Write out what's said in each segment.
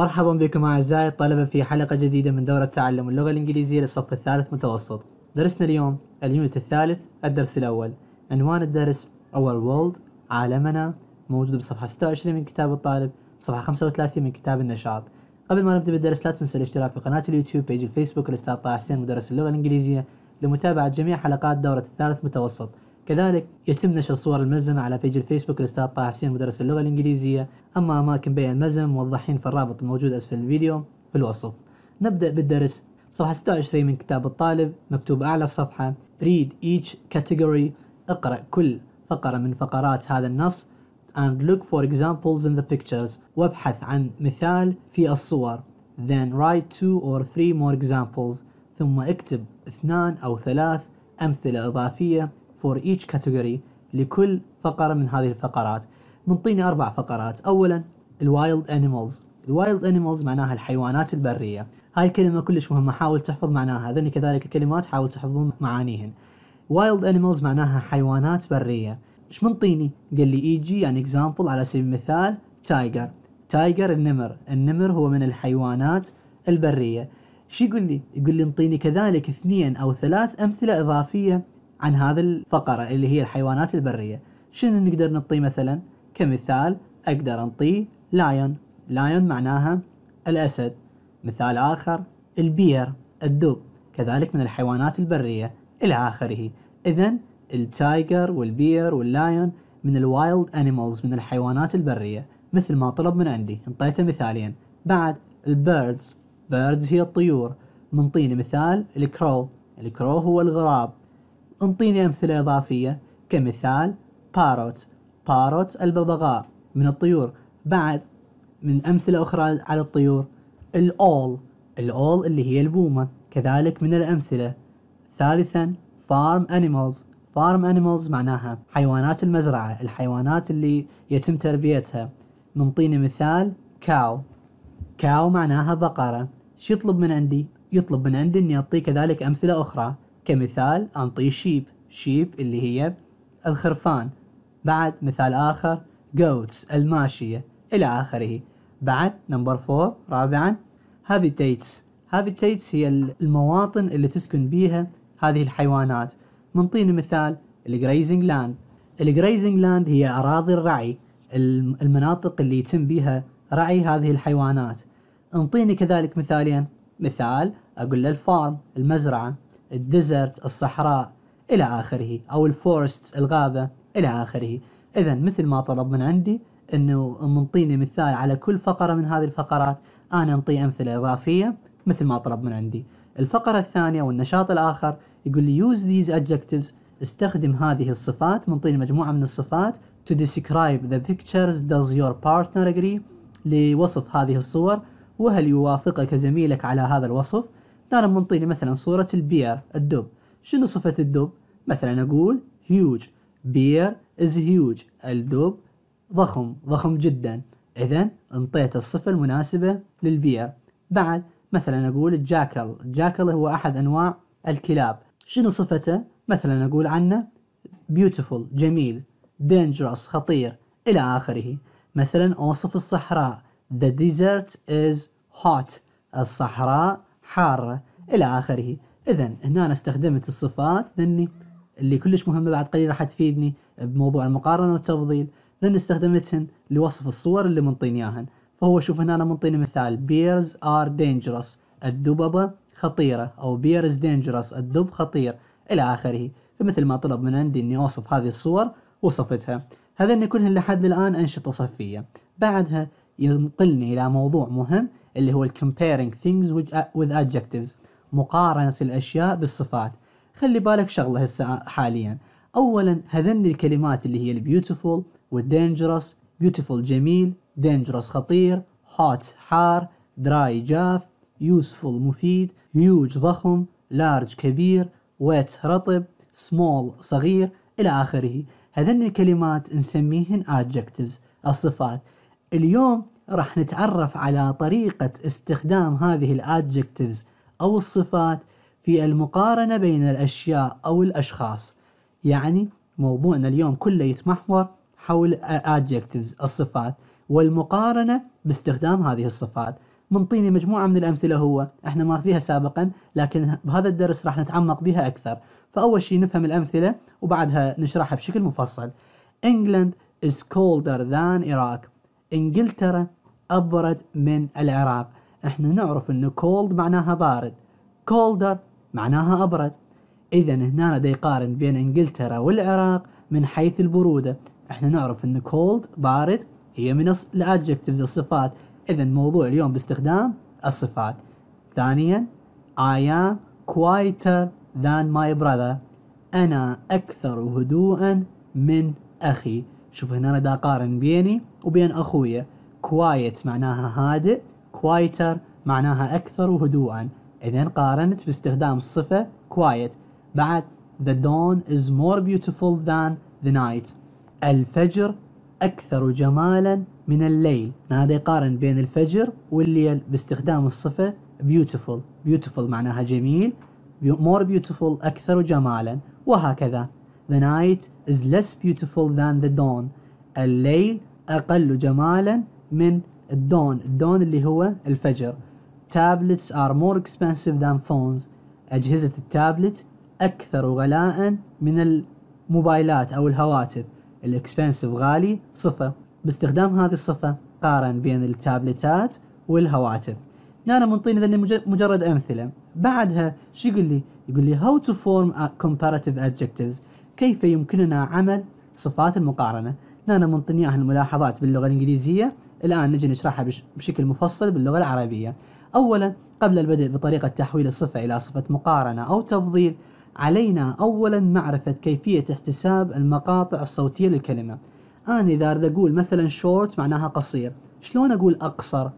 مرحبا بكم أعزائي الطلبة في حلقة جديدة من دورة تعلم اللغة الإنجليزية للصف الثالث متوسط درسنا اليوم اليونت الثالث الدرس الأول عنوان الدرس Our World عالمنا موجود بصفحة 26 من كتاب الطالب صفحة 35 من كتاب النشاط قبل ما نبدأ بالدرس لا تنسى الاشتراك بقناة اليوتيوب بيج الفيسبوك الأستاذ طه حسين مدرس اللغة الإنجليزية لمتابعة جميع حلقات دورة الثالث متوسط كذلك يتم نشر صور الملزمة على بيج الفيسبوك للاستاذ طه حسين مدرس اللغه الانجليزيه اما اماكن بيع الملزمة موضحين في الرابط الموجود اسفل الفيديو في الوصف نبدا بالدرس صفحه 26 من كتاب الطالب مكتوب اعلى الصفحه read each category اقرا كل فقره من فقرات هذا النص and look for examples in the pictures وابحث عن مثال في الصور then write two or three more examples ثم اكتب اثنان أو ثلاث أمثلة إضافية فور ايتش كاتيجوري لكل فقرة من هذه الفقرات منطيني أربع فقرات أولا الوايلد أنيمالز الوايلد أنيمالز معناها الحيوانات البرية هاي الكلمة كلش مهمة حاول تحفظ معناها هذني كذلك الكلمات حاول تحفظون معانيهن وايلد أنيمالز معناها حيوانات برية ايش منطيني؟ قال لي اي e جي يعني اكزامبل على سبيل المثال تايجر تايجر النمر النمر هو من الحيوانات البرية شو يقول لي؟ يقول لي انطيني كذلك اثنين او ثلاث امثلة اضافية عن هذه الفقرة اللي هي الحيوانات البرية شنو نقدر نطي مثلا كمثال أقدر أنطيه لايون لايون معناها الأسد مثال آخر البير الدب كذلك من الحيوانات البرية إلى آخره إذا التايجر والبير واللايون من الوايلد أنيمالز من الحيوانات البرية مثل ما طلب من عندي انطيته مثالين بعد البيردز بيردز هي الطيور منطيني مثال الكرو الكرو هو الغراب انطيني أمثلة إضافية كمثال باروت باروت الببغاء من الطيور بعد من أمثلة أخرى على الطيور الأول الأول اللي هي البومة كذلك من الأمثلة ثالثا فارم أنيمالز فارم أنيمالز معناها حيوانات المزرعة الحيوانات اللي يتم تربيتها نعطينا مثال كاو كاو معناها بقرة شو يطلب من عندي؟ يطلب من عندي اني اعطيه كذلك امثله اخرى كمثال أنطي شيب شيب اللي هي الخرفان بعد مثال آخر goats الماشية إلى آخره بعد نمبر فور رابعا هابيتيتس هابيتيتس هي المواطن اللي تسكن بيها هذه الحيوانات منطين مثال الجريزنج لاند الجريزنج لاند هي أراضي الرعي المناطق اللي يتم بيها رعي هذه الحيوانات انطيني كذلك مثالين مثال أقول له الفارم المزرعة الديزرت الصحراء إلى آخره أو الفورست الغابة إلى آخره إذا مثل ما طلب من عندي أنه منطيني مثال على كل فقرة من هذه الفقرات أنا أنطي أمثلة إضافية مثل ما طلب من عندي الفقرة الثانية والنشاط الآخر يقول لي use these adjectives استخدم هذه الصفات منطيني مجموعة من الصفات to describe the pictures does your partner agree لوصف هذه الصور وهل يوافقك زميلك على هذا الوصف دائما نعم، منطيني مثلا صورة البير الدب شنو صفة الدب؟ مثلا أقول هيوج بير از هيوج الدب ضخم ضخم جدا إذا انطيت الصفة المناسبة للبير بعد مثلا أقول الجاكل الجاكل هو أحد أنواع الكلاب شنو صفته؟ مثلا أقول عنه beautiful جميل dangerous خطير إلى آخره مثلا أوصف الصحراء the desert is hot الصحراء حارة إلى آخره إذا هنا أنا استخدمت الصفات ذني اللي كلش مهمة بعد قليل راح تفيدني بموضوع المقارنة والتفضيل لأن استخدمتهن لوصف الصور اللي منطيني ياهن فهو شوف هنا أنا منطيني مثال بيرز آر دينجرس الدببة خطيرة أو بيرز دينجرس الدب خطير إلى آخره فمثل ما طلب من عندي إني أوصف هذه الصور وصفتها هذا إن كلهن لحد الآن أنشطة صفية بعدها ينقلني إلى موضوع مهم اللي هو comparing things uh, with adjectives مقارنة الأشياء بالصفات خلي بالك شغلة هسه حاليا أولا هذن الكلمات اللي هي البيوتيفول dangerous beautiful جميل dangerous خطير hot حار دراي جاف useful مفيد هيوج ضخم لارج كبير ويت رطب سمول صغير إلى آخره هذن الكلمات نسميهن adjectives الصفات اليوم راح نتعرف على طريقة استخدام هذه الادجكتيفز أو الصفات في المقارنة بين الأشياء أو الأشخاص يعني موضوعنا اليوم كله يتمحور حول adjectives الصفات والمقارنة باستخدام هذه الصفات منطيني مجموعة من الأمثلة هو احنا فيها سابقا لكن بهذا الدرس راح نتعمق بها أكثر فأول شيء نفهم الأمثلة وبعدها نشرحها بشكل مفصل England is colder than Iraq إنجلترا أبرد من العراق احنا نعرف أن كولد معناها بارد كولدر معناها أبرد إذا هنا دا يقارن بين إنجلترا والعراق من حيث البرودة احنا نعرف أن كولد بارد هي من الادجكتيفز الصفات إذا موضوع اليوم باستخدام الصفات ثانيا I am quieter than my brother أنا أكثر هدوءا من أخي شوف هنا دا قارن بيني وبين أخويا كوايت معناها هادئ كوايتر معناها أكثر هدوءا إذا قارنت باستخدام الصفة quiet بعد the dawn is more beautiful than the night الفجر أكثر جمالا من الليل هذا يقارن بين الفجر والليل باستخدام الصفة beautiful beautiful معناها جميل more beautiful أكثر جمالا وهكذا the night is less beautiful than the dawn الليل أقل جمالا من الدون الدون اللي هو الفجر tablets are more expensive than phones أجهزة التابلت أكثر غلاء من الموبايلات أو الهواتف الإكسبنسيف غالي صفة باستخدام هذه الصفة قارن بين التابلتات والهواتف نانا منطيني ذني مجرد أمثلة بعدها شو يقول لي يقول لي how to form comparative adjectives كيف يمكننا عمل صفات المقارنة نانا منطيني الملاحظات باللغة الإنجليزية الآن نجي نشرحها بش بشكل مفصل باللغة العربية أولا قبل البدء بطريقة تحويل الصفة إلى صفة مقارنة أو تفضيل علينا أولا معرفة كيفية احتساب المقاطع الصوتية للكلمة أنا إذا أريد أقول مثلا شورت معناها قصير شلون أقول أقصر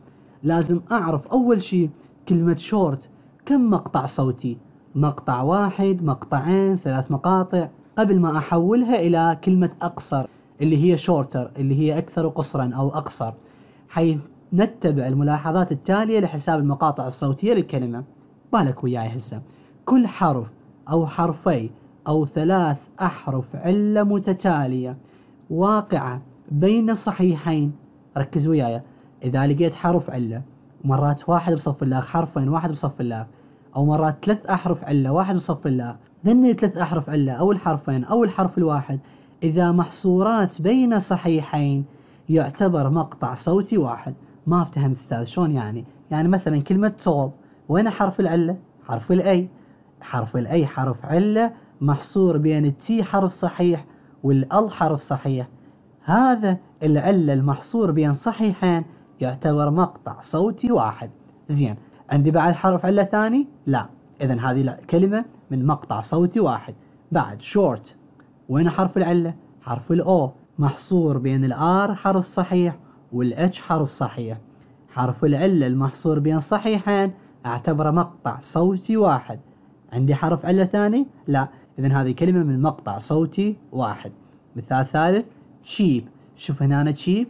لازم أعرف أول شيء كلمة شورت كم مقطع صوتي مقطع واحد مقطعين ثلاث مقاطع قبل ما أحولها إلى كلمة أقصر اللي هي شورتر اللي هي أكثر قصرا أو أقصر حنتبع الملاحظات التالية لحساب المقاطع الصوتية للكلمة مالك وياي هسه كل حرف أو حرفي أو ثلاث أحرف علة متتالية واقعة بين صحيحين ركز وياي إذا لقيت حرف علة مرات واحد بصف الله حرفين واحد بصف الله أو مرات ثلاث أحرف علة واحد بصف الله ذني ثلاث أحرف علة أو الحرفين أو الحرف الواحد إذا محصورات بين صحيحين يعتبر مقطع صوتي واحد ما افتهمت استاذ شلون يعني يعني مثلا كلمة تول وين حرف العلة حرف الاي حرف الاي حرف علة محصور بين التي حرف صحيح والال حرف صحيح هذا العلة المحصور بين صحيحين يعتبر مقطع صوتي واحد زين عندي بعد حرف علة ثاني لا إذا هذه كلمة من مقطع صوتي واحد بعد شورت وين حرف العلة؟ حرف الأو محصور بين الآر حرف صحيح والإتش حرف صحيح حرف العلة المحصور بين صحيحين أعتبره مقطع صوتي واحد عندي حرف علة ثاني؟ لا إذا هذه كلمة من مقطع صوتي واحد مثال ثالث تشيب شوف هنا أنا تشيب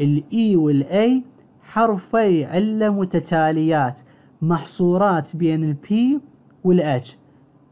الإي e والأي حرفي علة متتاليات محصورات بين البي والاتش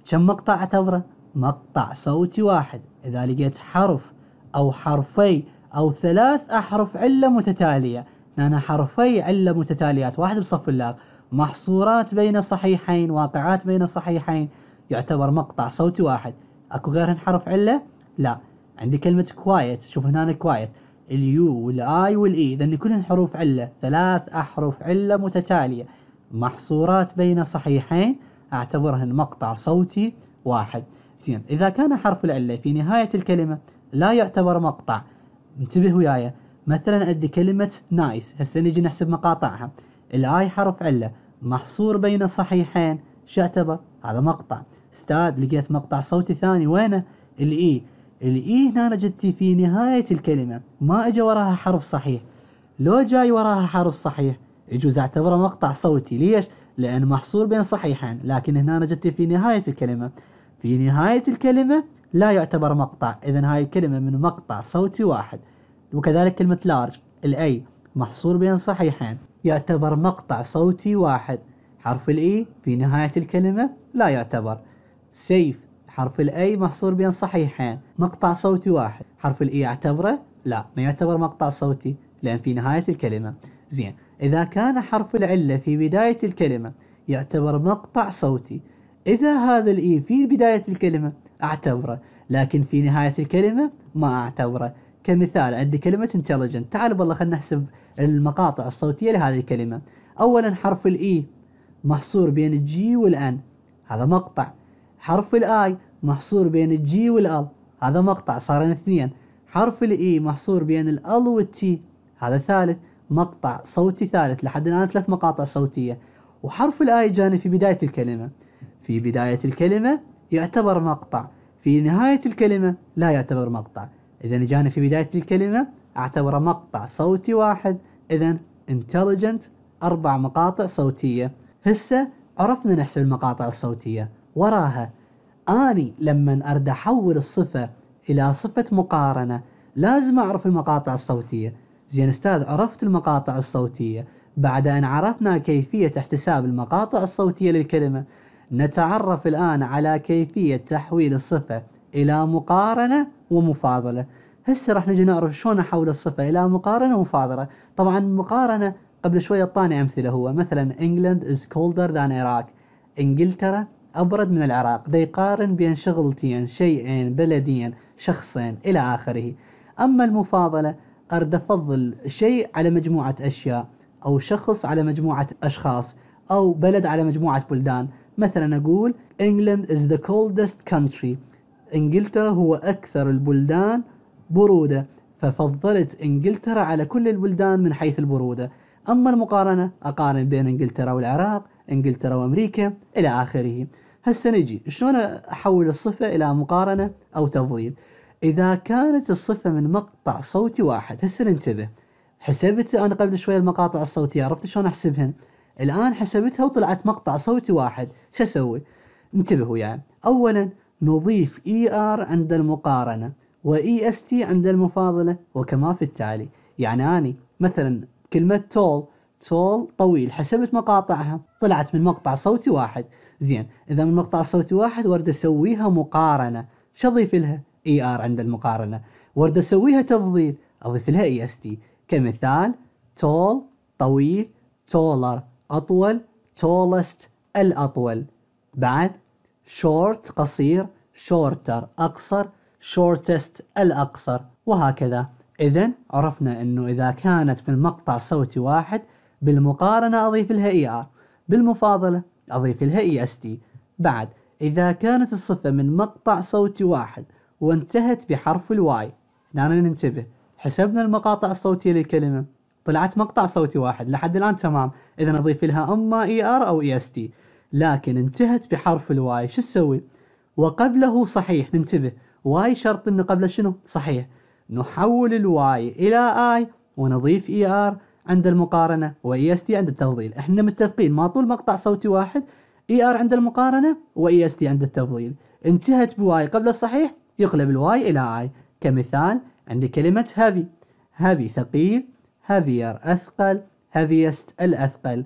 كم مقطع اعتبره؟ مقطع صوتي واحد إذا لقيت حرف أو حرفي أو ثلاث أحرف علة متتالية لأن حرفي علة متتاليات واحد بصف الله محصورات بين صحيحين واقعات بين صحيحين يعتبر مقطع صوتي واحد اكو غيرهن حرف علة؟ لا عندي كلمة كوايت شوف هنا كوايت اليو والاي والاي اذا كلهن حروف علة ثلاث احرف علة متتالية محصورات بين صحيحين اعتبرهن مقطع صوتي واحد زين إذا كان حرف العلة في نهاية الكلمة لا يعتبر مقطع انتبه وياي مثلا عندي كلمة نايس هسه نجي نحسب مقاطعها الآي حرف علة محصور بين صحيحين شعتبر هذا مقطع استاذ لقيت مقطع صوتي ثاني وينه الإي الإي هنا جتي في نهاية الكلمة ما اجى وراها حرف صحيح لو جاي وراها حرف صحيح يجوز اعتبره مقطع صوتي ليش؟ لأن محصور بين صحيحين لكن هنا جتي في نهاية الكلمة في نهاية الكلمة لا يعتبر مقطع إذا هاي الكلمة من مقطع صوتي واحد وكذلك كلمة لارج الأي محصور بين صحيحين يعتبر مقطع صوتي واحد حرف الإي e في نهاية الكلمة لا يعتبر سيف حرف الأي محصور بين صحيحين مقطع صوتي واحد حرف الإي e اعتبره لا ما يعتبر مقطع صوتي لأن في نهاية الكلمة زين إذا كان حرف العلة في بداية الكلمة يعتبر مقطع صوتي إذا هذا الإي في بداية الكلمة أعتبره لكن في نهاية الكلمة ما أعتبره كمثال عندي كلمة intelligent تعال بالله خلنا نحسب المقاطع الصوتية لهذه الكلمة أولا حرف الإي محصور بين الجي والأن هذا مقطع حرف الآي محصور بين الجي والال هذا مقطع صارن اثنين حرف الاي e محصور بين الال والتي هذا ثالث مقطع صوتي ثالث لحد الان ثلاث مقاطع صوتيه وحرف الاي جاني في بدايه الكلمه في بداية الكلمة يعتبر مقطع في نهاية الكلمة لا يعتبر مقطع إذا جانا في بداية الكلمة أعتبره مقطع صوتي واحد إذا intelligent أربع مقاطع صوتية هسه عرفنا نحسب المقاطع الصوتية وراها أني لما أرد أحول الصفة إلى صفة مقارنة لازم أعرف المقاطع الصوتية زين أستاذ عرفت المقاطع الصوتية بعد أن عرفنا كيفية احتساب المقاطع الصوتية للكلمة نتعرف الآن على كيفية تحويل الصفة إلى مقارنة ومفاضلة هسه راح نجي نعرف شلون أحول الصفة إلى مقارنة ومفاضلة طبعا مقارنة قبل شوي أعطاني أمثلة هو مثلا England is colder than Iraq إنجلترا أبرد من العراق دا يقارن بين شغلتين شيئين بلدين شخصين إلى آخره أما المفاضلة أرد أفضل شيء على مجموعة أشياء أو شخص على مجموعة أشخاص أو بلد على مجموعة بلدان مثلا أقول England is the coldest country إنجلترا هو أكثر البلدان برودة ففضلت إنجلترا على كل البلدان من حيث البرودة أما المقارنة أقارن بين إنجلترا والعراق إنجلترا وأمريكا إلى آخره هسه نجي شلون أحول الصفة إلى مقارنة أو تفضيل إذا كانت الصفة من مقطع صوتي واحد هسه ننتبه حسبت أنا قبل شوية المقاطع الصوتية عرفت شلون أحسبهن الآن حسبتها وطلعت مقطع صوتي واحد شو أسوي؟ انتبهوا يعني أولا نضيف اي e ار عند المقارنة واي اس تي عند المفاضلة وكما في التالي يعني أني مثلا كلمة تول تول طويل حسبت مقاطعها طلعت من مقطع صوتي واحد زين إذا من مقطع صوتي واحد ورد أسويها مقارنة شو أضيف لها؟ اي e ار عند المقارنة ورد أسويها تفضيل أضيف لها اي اس تي كمثال تول طويل تولر أطول tallest الأطول بعد short قصير shorter أقصر shortest الأقصر وهكذا إذا عرفنا أنه إذا كانت بالمقطع صوتي واحد بالمقارنة أضيف لها إي آر بالمفاضلة أضيف لها إي إس تي بعد إذا كانت الصفة من مقطع صوتي واحد وانتهت بحرف الواي هنا ننتبه حسبنا المقاطع الصوتية للكلمة طلعت مقطع صوتي واحد لحد الان تمام اذا اضيف لها اما اي e ار او اي اس تي لكن انتهت بحرف الواي شو تسوي وقبله صحيح ننتبه واي شرط انه قبله شنو صحيح نحول الواي الى اي ونضيف اي e ار عند المقارنه واي اس تي عند التفضيل احنا متفقين ما طول مقطع صوتي واحد اي e ار عند المقارنه واي اس تي عند التفضيل انتهت بواي قبل الصحيح يقلب الواي الى اي كمثال عندي كلمه هافي هافي ثقيل heavier أثقل هافيست الأثقل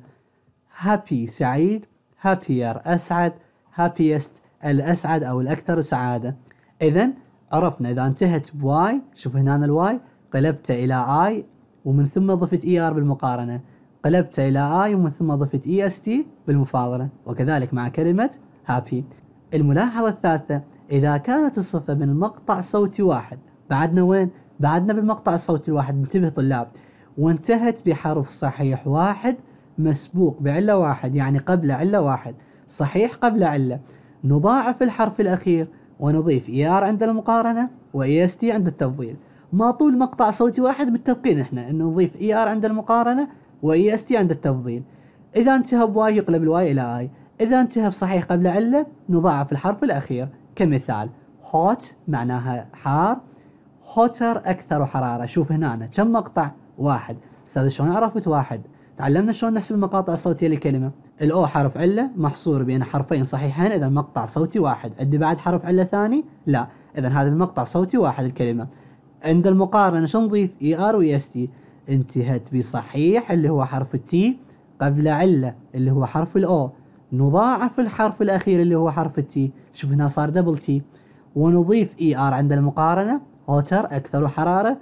هابي سعيد هابير أسعد هابيست الأسعد أو الأكثر سعادة إذا عرفنا إذا انتهت بواي شوف هنا الواي قلبته إلى آي ومن ثم ضفت إي آر بالمقارنة قلبته إلى آي ومن ثم ضفت إي إس تي بالمفاضلة وكذلك مع كلمة هابي الملاحظة الثالثة إذا كانت الصفة من مقطع صوتي واحد بعدنا وين؟ بعدنا بالمقطع الصوتي الواحد انتبه طلاب وانتهت بحرف صحيح واحد مسبوق بعلة واحد يعني قبل علة واحد صحيح قبل علة نضاعف الحرف الأخير ونضيف اي e ار عند المقارنة و اس e تي عند التفضيل ما طول مقطع صوتي واحد متفقين احنا انه نضيف اي e ار عند المقارنة و اس تي عند التفضيل اذا انتهى بواي يقلب الواي الى اي اذا انتهى بصحيح قبل علة نضاعف الحرف الأخير كمثال هوت معناها حار هوتر أكثر حرارة شوف هنا كم مقطع واحد استاذ شلون عرفت واحد تعلمنا شلون نحسب المقاطع الصوتيه لكلمه الاو حرف عله محصور بين حرفين صحيحين اذا مقطع صوتي واحد عندي بعد حرف عله ثاني لا اذا هذا المقطع صوتي واحد الكلمه عند المقارنه شو نضيف اي ار واي اس تي انتهت بصحيح اللي هو حرف التي قبل عله اللي هو حرف الاو نضاعف الحرف الاخير اللي هو حرف التي شوف هنا صار دبل تي ونضيف اي e ار عند المقارنه هوتر اكثر حراره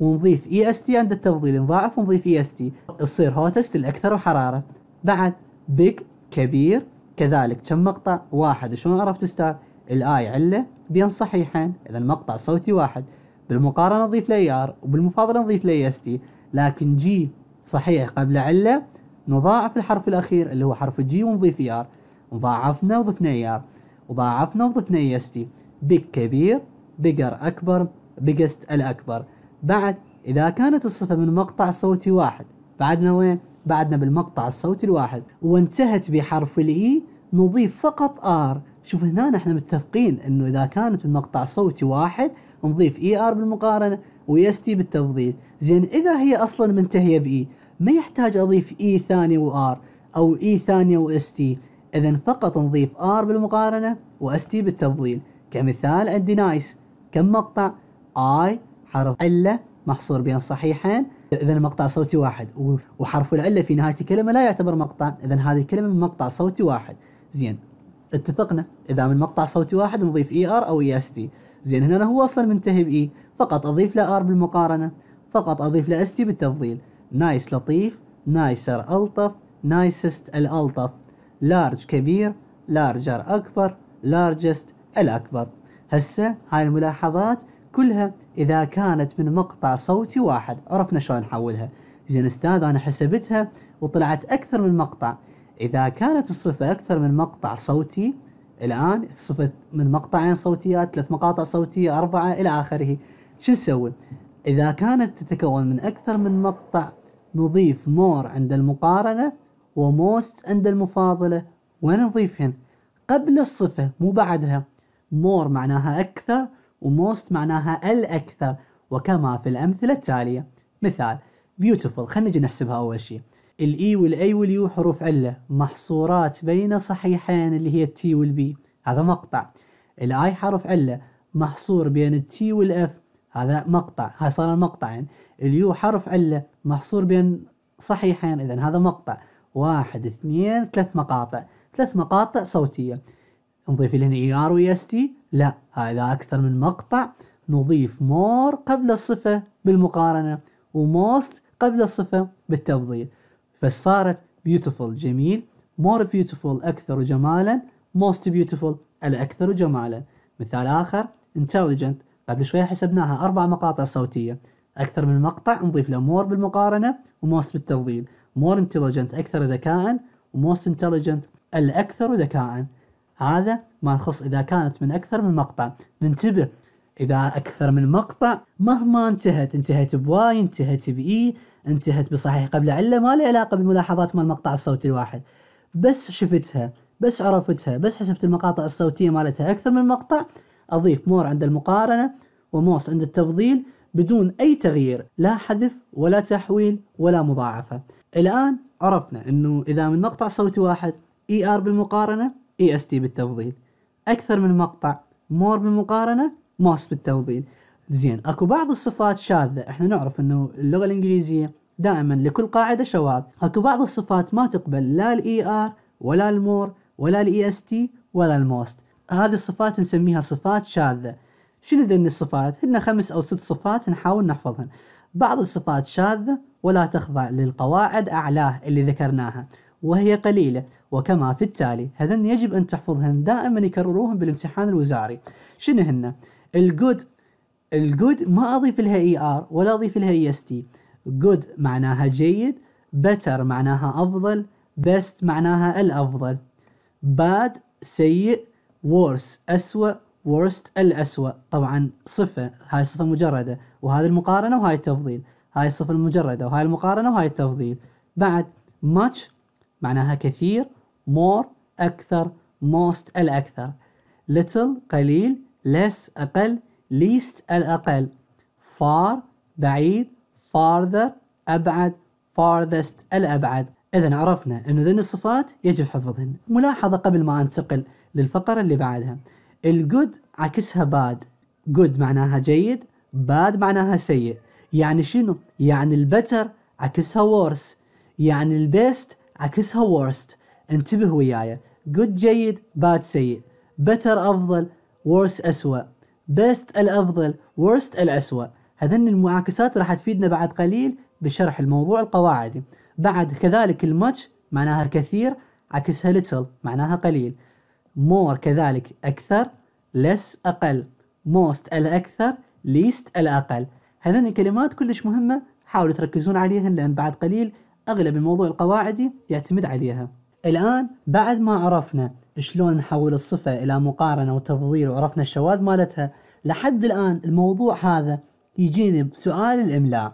ونضيف اي اس تي عند التفضيل نضاعف ونضيف اي اس تي تصير هوتست الاكثر حراره بعد بيج كبير كذلك كم مقطع واحد شلون عرفت استاذ الاي عله بين صحيحين اذا المقطع صوتي واحد بالمقارنه نضيف لاي ار e وبالمفاضله نضيف لاي اس تي لكن جي صحيح قبل عله نضاعف الحرف الاخير اللي هو حرف الجي ونضيف اي e ار ضاعفنا وضفنا اي e ار وضاعفنا وضفنا اي اس تي بيج كبير بيجر اكبر بيجست الاكبر بعد إذا كانت الصفة من مقطع صوتي واحد بعدنا وين؟ بعدنا بالمقطع الصوتي الواحد وانتهت بحرف الإي e، نضيف فقط آر شوف هنا نحن متفقين انه اذا كانت المقطع صوتي واحد نضيف اي e ار بالمقارنه واي تي e بالتفضيل زين اذا هي اصلا منتهيه باي ما يحتاج اضيف اي ثانيه وار او اي ثانيه واس تي اذا فقط نضيف ار بالمقارنه واس تي بالتفضيل كمثال عندي نايس كم مقطع اي حرف علة محصور بين صحيحين إذا المقطع صوتي واحد وحرف العلة في نهاية الكلمة لا يعتبر مقطع إذا هذه الكلمة من مقطع صوتي واحد زين اتفقنا إذا من مقطع صوتي واحد نضيف إي e آر أو إي إس تي زين هنا هو أصلا منتهي بإي e. فقط أضيف له آر بالمقارنة فقط أضيف له إس تي بالتفضيل نايس لطيف نايسر ألطف نايسست الألطف لارج كبير لارجر أكبر لارجست الأكبر هسه هاي الملاحظات كلها إذا كانت من مقطع صوتي واحد عرفنا شلون نحولها زين أستاذ أنا حسبتها وطلعت أكثر من مقطع إذا كانت الصفة أكثر من مقطع صوتي الآن صفة من مقطعين صوتيات ثلاث مقاطع صوتية أربعة إلى آخره شو نسوي؟ إذا كانت تتكون من أكثر من مقطع نضيف مور عند المقارنة وموست عند المفاضلة وين نضيفهن قبل الصفة مو بعدها مور معناها أكثر وموست معناها الأكثر وكما في الأمثلة التالية مثال beautiful خلينا نجي نحسبها أول شيء الإي e والأي واليو حروف علة محصورات بين صحيحين اللي هي التي والبي هذا مقطع الآي حرف علة محصور بين التي والأف هذا مقطع هاي صار مقطعين اليو حرف علة محصور بين صحيحين إذا هذا مقطع واحد اثنين ثلاث مقاطع ثلاث مقاطع صوتية نضيف لهنا اي ار وي اس تي لا هذا اكثر من مقطع نضيف مور قبل الصفه بالمقارنه وموست قبل الصفه بالتفضيل فصارت بيوتيفول جميل مور بيوتيفول اكثر جمالا موست بيوتيفول الاكثر جمالا مثال اخر انتليجنت قبل شوي حسبناها اربع مقاطع صوتيه اكثر من مقطع نضيف له مور بالمقارنه وموست بالتفضيل مور انتليجنت اكثر ذكاء وموست انتليجنت الاكثر ذكاء هذا ما يخص إذا كانت من أكثر من مقطع ننتبه إذا أكثر من مقطع مهما انتهت انتهت بواي انتهت بإي انتهت بصحيح قبل علة ما له علاقة بالملاحظات مال المقطع الصوتي الواحد بس شفتها بس عرفتها بس حسبت المقاطع الصوتية مالتها أكثر من مقطع أضيف مور عند المقارنة وموس عند التفضيل بدون أي تغيير لا حذف ولا تحويل ولا مضاعفة الآن عرفنا أنه إذا من مقطع صوتي واحد اي ار بالمقارنة اي e اس تي بالتفضيل اكثر من مقطع مور بالمقارنه موست بالتفضيل زين اكو بعض الصفات شاذه احنا نعرف انه اللغه الانجليزيه دائما لكل قاعده شواذ اكو بعض الصفات ما تقبل لا الاي ار e ولا المور ولا الاي اس e تي ولا الموست هذه الصفات نسميها صفات شاذه شنو ذن الصفات هن خمس او ست صفات نحاول نحفظهن بعض الصفات شاذه ولا تخضع للقواعد اعلاه اللي ذكرناها وهي قليله وكما في التالي هذن يجب أن تحفظهن دائما يكرروهم بالامتحان الوزاري شنو هن الجود الجود ما أضيف لها اي ار ولا أضيف لها اي اس تي جود معناها جيد بتر معناها أفضل بست معناها الأفضل باد سيء وورس أسوأ worst الأسوأ طبعا صفة هاي صفة مجردة وهذه المقارنة وهاي التفضيل هاي الصفة المجردة وهاي المقارنة وهاي التفضيل بعد much معناها كثير more أكثر most الأكثر little قليل less أقل least الأقل far بعيد farther أبعد farthest الأبعد إذا عرفنا أنه ذن الصفات يجب حفظهن ملاحظة قبل ما أنتقل للفقرة اللي بعدها الجود عكسها باد جود معناها جيد باد معناها سيء يعني شنو؟ يعني البتر عكسها worse يعني البيست عكسها worst انتبه وياي جود جيد باد سيء بتر افضل worse اسوء best الافضل worst الاسوء هذن المعاكسات راح تفيدنا بعد قليل بشرح الموضوع القواعدي بعد كذلك الماتش معناها كثير عكسها لتل معناها قليل مور كذلك أكثر لس أقل موست الأكثر ليست الأقل هذن الكلمات كلش مهمة حاولوا تركزون عليها لأن بعد قليل أغلب الموضوع القواعدي يعتمد عليها الآن بعد ما عرفنا شلون نحول الصفة إلى مقارنة وتفضيل وعرفنا الشواذ مالتها لحد الآن الموضوع هذا يجيني بسؤال الإملاء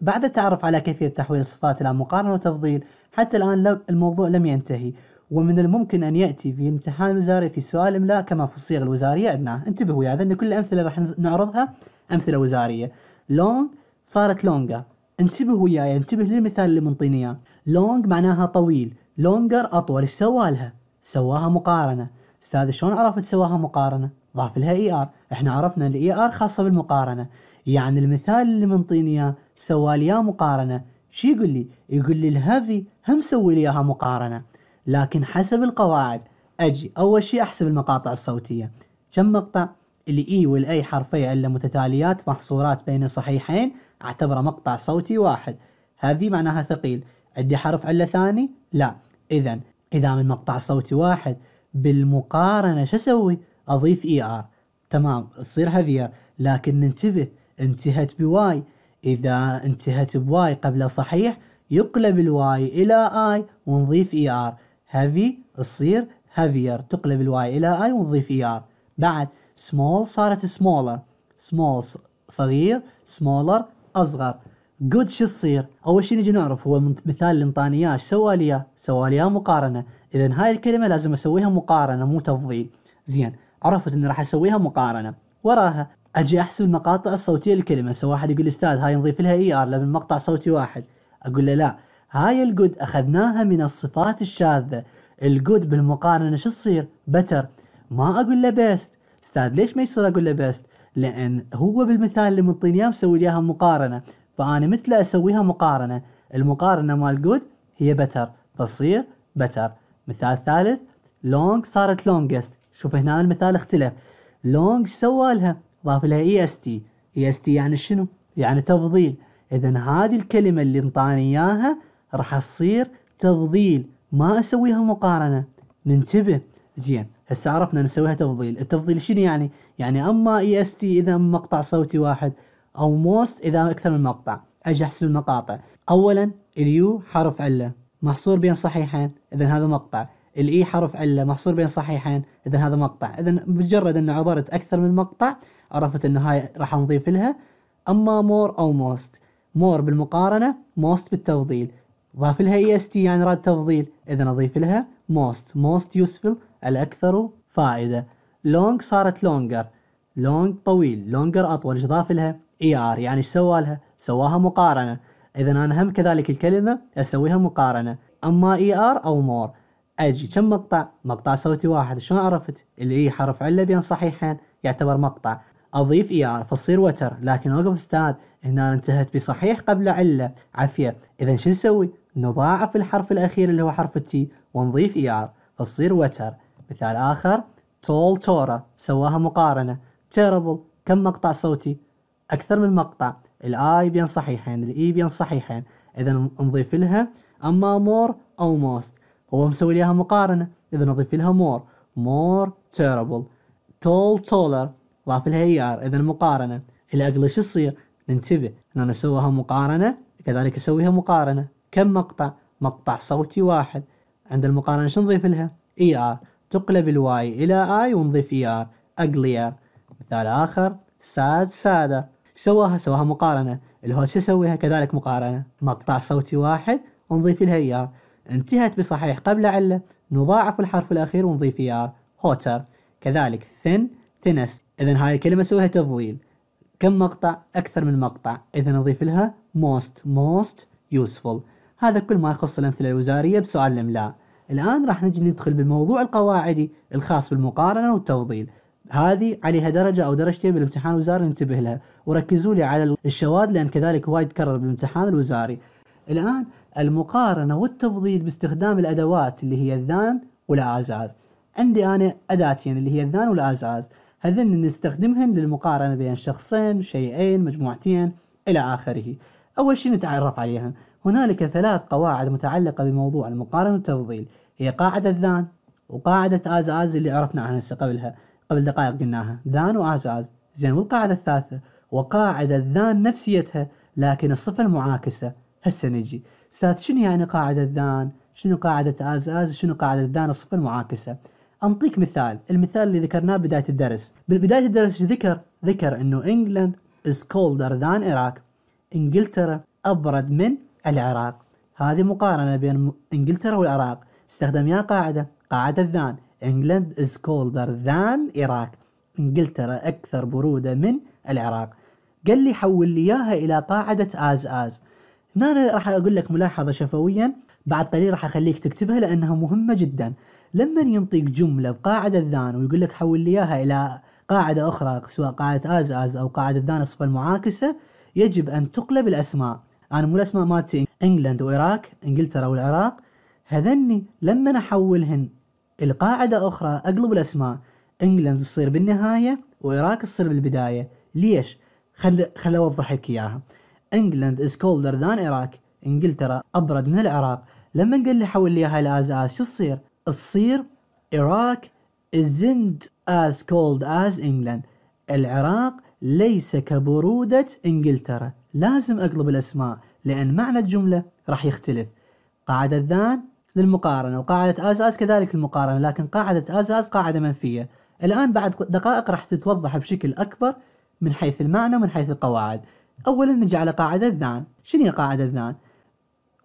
بعد التعرف على كيفية تحويل الصفات إلى مقارنة وتفضيل حتى الآن الموضوع لم ينتهي ومن الممكن أن يأتي في امتحان وزاري في سؤال إملاء كما في الصيغ الوزارية أدناه انتبهوا يا أن كل الأمثلة راح نعرضها أمثلة وزارية لونج صارت لونجا انتبهوا يا انتبه للمثال اللي منطيني اياه لونج معناها طويل لونجر اطول ايش سوى لها؟ سواها مقارنه استاذ شلون عرفت سواها مقارنه؟ ضاف لها اي e ار احنا عرفنا الاي ار e خاصه بالمقارنه يعني المثال اللي منطيني اياه سوى لي مقارنه شو يقول لي؟ يقول لي الهافي هم سوي لي اياها مقارنه لكن حسب القواعد اجي اول شيء احسب المقاطع الصوتيه كم مقطع؟ الاي e والاي حرفي الا متتاليات محصورات بين صحيحين اعتبره مقطع صوتي واحد هذه معناها ثقيل عندي حرف الا ثاني؟ لا اذا اذا من مقطع صوتي واحد بالمقارنه شو اسوي؟ اضيف اي e ار تمام تصير هافير لكن ننتبه انتهت بواي اذا انتهت بواي قبل صحيح يقلب الواي الى اي ونضيف اي ار هافي تصير هافير تقلب الواي الى اي ونضيف اي e ار بعد سمول صارت سمولر سمول صغير سمولر اصغر جود شو تصير؟ اول شيء نجي نعرف هو المثال اللي انطاني اياه ايش سوى لي؟ سوى لي مقارنه، اذا هاي الكلمه لازم اسويها مقارنه مو تفضيل. زين، عرفت اني راح اسويها مقارنه، وراها اجي احسب المقاطع الصوتيه للكلمه، سواء واحد يقول استاذ هاي نضيف لها اي e ار لان مقطع صوتي واحد، اقول له لا، هاي الجود اخذناها من الصفات الشاذه، الجود بالمقارنه شو تصير؟ بتر، ما اقول له بيست، استاذ ليش ما يصير اقول له بيست؟ لان هو بالمثال اللي منطيني اياه مسوي لي مقارنه، فأنا مثله أسويها مقارنة المقارنة مال جود هي بتر فتصير بتر مثال ثالث لونج صارت لونجست شوف هنا المثال اختلف لونج سوى لها ضاف لها اي اس تي اي اس تي يعني شنو يعني تفضيل اذا هذه الكلمه اللي انطاني اياها راح تصير تفضيل ما اسويها مقارنه ننتبه زين هسه عرفنا نسويها تفضيل التفضيل شنو يعني يعني اما اي اس تي اذا مقطع صوتي واحد او موست اذا اكثر من مقطع اجي احسب المقاطع اولا اليو حرف عله محصور بين صحيحين اذا هذا مقطع الاي e حرف عله محصور بين صحيحين اذا هذا مقطع اذا مجرد انه عبرت اكثر من مقطع عرفت انه هاي راح نضيف لها اما مور او موست مور بالمقارنه موست بالتفضيل ضاف لها اي اس تي يعني راد تفضيل اذا اضيف لها موست موست يوسفل الاكثر فائده لونج صارت لونجر لونج طويل لونجر اطول ايش ضاف لها اي ار يعني ايش سوى لها؟ سواها مقارنه اذا انا هم كذلك الكلمه اسويها مقارنه اما اي ار او مور اجي كم مقطع؟ مقطع صوتي واحد شلون عرفت؟ اللي هي حرف عله بين صحيحين يعتبر مقطع اضيف اي ار فتصير وتر لكن اوقف استاذ هنا انتهت بصحيح قبل عله عافيه اذا شو نسوي؟ نضاعف الحرف الاخير اللي هو حرف التي ونضيف اي ار فتصير وتر مثال اخر تول تورا سواها مقارنه تيربل كم مقطع صوتي؟ أكثر من مقطع الآي بين صحيحين الإي بين صحيحين إذا نضيف لها أما مور أو موست هو مسوي لها مقارنة إذا نضيف لها مور مور تيربل تول تولر ضاف لها اي ار اذا مقارنه الاقل شو يصير؟ ننتبه ان انا اسويها مقارنه كذلك اسويها مقارنه كم مقطع؟ مقطع صوتي واحد عند المقارنه شو نضيف لها؟ اي ار تقلب الواي الى اي ونضيف اي ار اقل مثال اخر ساد ساده سواها سواها مقارنه الهوست شو يسويها كذلك مقارنه مقطع صوتي واحد ونضيف لها اياه انتهت بصحيح قبل عله نضاعف الحرف الاخير ونضيف اياه هوتر كذلك ثن ثنس اذا هاي الكلمه سويها تفضيل كم مقطع اكثر من مقطع اذا نضيف لها most most useful هذا كل ما يخص الامثله الوزاريه بسؤال الاملاء الان راح نجي ندخل بالموضوع القواعدي الخاص بالمقارنه والتفضيل هذه عليها درجة أو درجتين بالامتحان الوزاري ننتبه لها وركزوا لي على الشواذ لأن كذلك وايد كرر بالامتحان الوزاري الآن المقارنة والتفضيل باستخدام الأدوات اللي هي الذان والآزاز عندي أنا أداتين اللي هي الذان والآزاز هذين نستخدمهن للمقارنة بين شخصين شيئين مجموعتين إلى آخره أول شيء نتعرف عليها هنالك ثلاث قواعد متعلقة بموضوع المقارنة والتفضيل هي قاعدة الذان وقاعدة آزاز اللي عرفنا عنها قبلها قبل دقائق قلناها ذان وازاز زين والقاعدة الثالثة وقاعدة ذان نفسيتها لكن الصفة المعاكسة هسه نجي استاذ شنو يعني قاعدة ذان شنو قاعدة ازاز شنو قاعدة ذان الصفة المعاكسة أنطيك مثال المثال اللي ذكرناه بداية الدرس بداية الدرس ذكر ذكر أنه إنجلند از كولدر ذان عراق إنجلترا أبرد من العراق هذه مقارنة بين إنجلترا والعراق استخدم يا قاعدة قاعدة ذان England is colder than Iraq إنجلترا أكثر برودة من العراق قال لي حول لي إياها إلى قاعدة as as هنا أنا راح أقول لك ملاحظة شفويا بعد قليل راح أخليك تكتبها لأنها مهمة جدا لما ينطيك جملة بقاعدة ذان ويقول لك حول لي إياها إلى قاعدة أخرى سواء قاعدة as as أو قاعدة ذان الصفة المعاكسة يجب أن تقلب الأسماء أنا مو الأسماء مالتي إنجلند وإيراك إنجلترا والعراق هذني لما أحولهن القاعدة أخرى أقلب الأسماء إنجلند تصير بالنهاية وإيراك تصير بالبداية ليش؟ خل خل أوضح لك إياها إنجلند is colder than Iraq إنجلترا أبرد من العراق لما نقول لي حول لي هاي الأزاز شو تصير؟ تصير Iraq isn't as cold as England العراق ليس كبرودة إنجلترا لازم أقلب الأسماء لأن معنى الجملة راح يختلف قاعدة ذان للمقارنة وقاعدة أز أز كذلك المقارنة لكن قاعدة أز أز قاعدة منفية الآن بعد دقائق راح تتوضح بشكل أكبر من حيث المعنى ومن حيث القواعد أولا نجي على قاعدة ذان شنو هي قاعدة ذان؟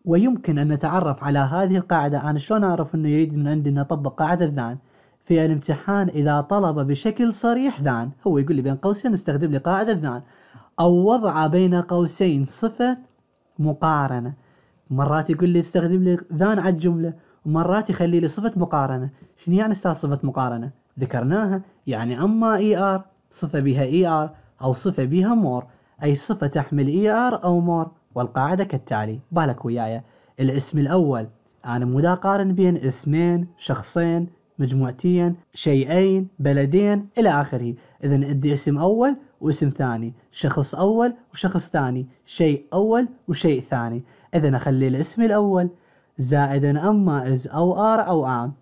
ويمكن أن نتعرف على هذه القاعدة أنا شلون أعرف أنه يريد من عندي أن أطبق قاعدة ذان في الامتحان إذا طلب بشكل صريح ذان هو يقول لي بين قوسين استخدم لي قاعدة ذان أو وضع بين قوسين صفة مقارنة مرات يقول لي استخدم لي ذان على الجمله ومرات يخلي لي صفه مقارنه شنو يعني استاذ صفه مقارنه ذكرناها يعني اما اي e ار صفه بها اي e ار او صفه بها مور اي صفه تحمل اي e ار او مور والقاعده كالتالي بالك وياي الاسم الاول انا مو اقارن بين اسمين شخصين مجموعتين شيئين بلدين الى اخره اذا ادي اسم اول واسم ثاني شخص اول وشخص ثاني شيء اول وشيء ثاني إذا أخلي الاسم الأول زائدا أما إز أو آر أو آم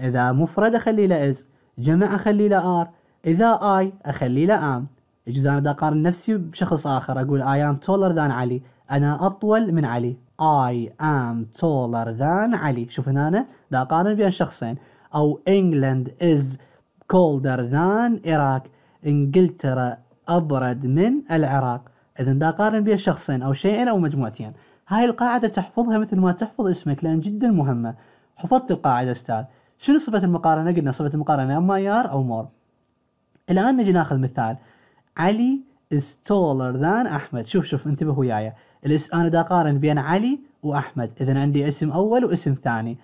إذا مفرد أخلي له إز جمع أخلي له آر إذا آي أخلي له آم إجزاء أنا أقارن نفسي بشخص آخر أقول I am taller than علي أنا أطول من علي I am taller than علي شوف هنا أنا دا أقارن بين شخصين أو England is colder than Iraq إنجلترا أبرد من العراق إذا دا أقارن بين شخصين أو شيئين أو مجموعتين هاي القاعدة تحفظها مثل ما تحفظ اسمك لأن جدا مهمة حفظت القاعدة أستاذ شنو صفة المقارنة؟ قلنا صفة المقارنة أما يار أو مور الآن نجي ناخذ مثال علي is taller than أحمد شوف شوف انتبه وياي الاس أنا دا أقارن بين علي وأحمد إذا عندي اسم أول واسم ثاني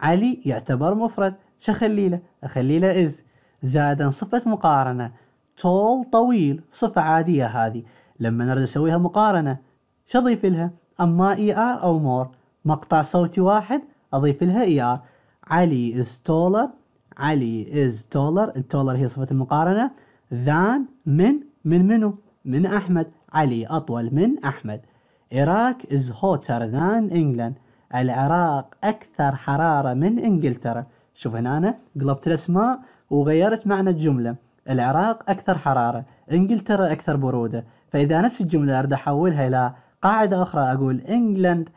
علي يعتبر مفرد شخلي له أخلي له is زائدا صفة مقارنة tall طويل صفة عادية هذه لما نريد نسويها مقارنة شضيف لها أما اي ار أو مور مقطع صوتي واحد أضيف لها اي ار علي is taller علي is taller التولر هي صفة المقارنة than من من منو من أحمد علي أطول من أحمد إراك is hotter than England العراق أكثر حرارة من إنجلترا شوف هنا أنا قلبت الأسماء وغيرت معنى الجملة العراق أكثر حرارة إنجلترا أكثر برودة فإذا نفس الجملة أريد أحولها إلى قاعدة أخرى أقول England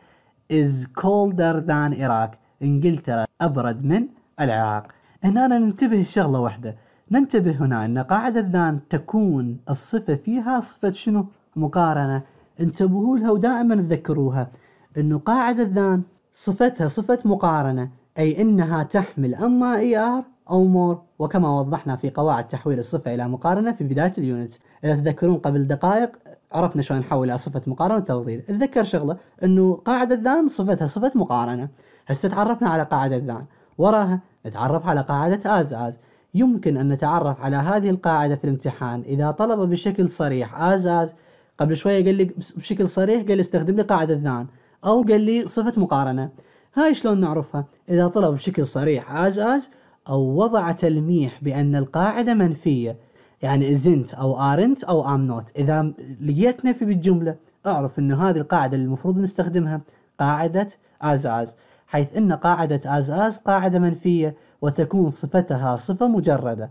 is colder than Iraq إنجلترا أبرد من العراق هنا أنا ننتبه الشغلة واحدة ننتبه هنا أن قاعدة ذان تكون الصفة فيها صفة شنو مقارنة انتبهوا لها ودائما تذكروها أنه قاعدة ذان صفتها صفة مقارنة أي أنها تحمل أما اي ار أو مور وكما وضحنا في قواعد تحويل الصفة إلى مقارنة في بداية اليونت إذا تذكرون قبل دقائق عرفنا شلون نحولها صفه مقارنه وتفضيل اتذكر شغله انه قاعده ذان صفتها صفه مقارنه هسه تعرفنا على قاعده ذان وراها نتعرف على قاعده از از يمكن ان نتعرف على هذه القاعده في الامتحان اذا طلب بشكل صريح از از قبل شويه قال لي بشكل صريح قال لي استخدم لي قاعده ذان او قال لي صفه مقارنه هاي شلون نعرفها اذا طلب بشكل صريح از از او وضع تلميح بان القاعده منفيه يعني ازنت او ارنت او ام نوت اذا لقيتنا في بالجمله اعرف انه هذه القاعده اللي المفروض نستخدمها قاعده as as حيث ان قاعده as as قاعده منفيه وتكون صفتها صفه مجرده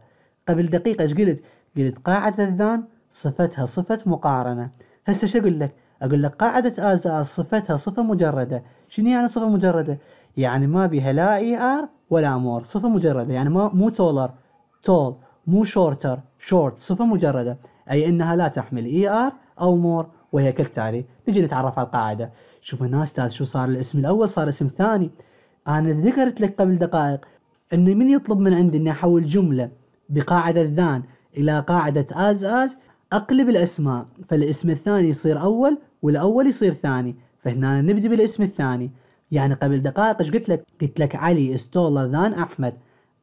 قبل دقيقه ايش قلت قلت قاعده الذان صفتها صفه مقارنه هسه ايش اقول لك اقول لك قاعده as as صفتها صفه مجرده شنو يعني صفه مجرده يعني ما بيها لا اي ار ولا مور صفه مجرده يعني ما مو تولر تول مو شورتر شورت صفة مجردة أي أنها لا تحمل اي e ار أو مور وهي كالتالي نجي نتعرف على القاعدة شوف هنا أستاذ شو صار الاسم الأول صار اسم ثاني أنا ذكرت لك قبل دقائق أن من يطلب من عندي أني أحول جملة بقاعدة ذان إلى قاعدة از از أقلب الأسماء فالاسم الثاني يصير أول والأول يصير ثاني فهنا نبدأ بالاسم الثاني يعني قبل دقائق ايش قلت لك؟ قلت لك علي استولى ذان أحمد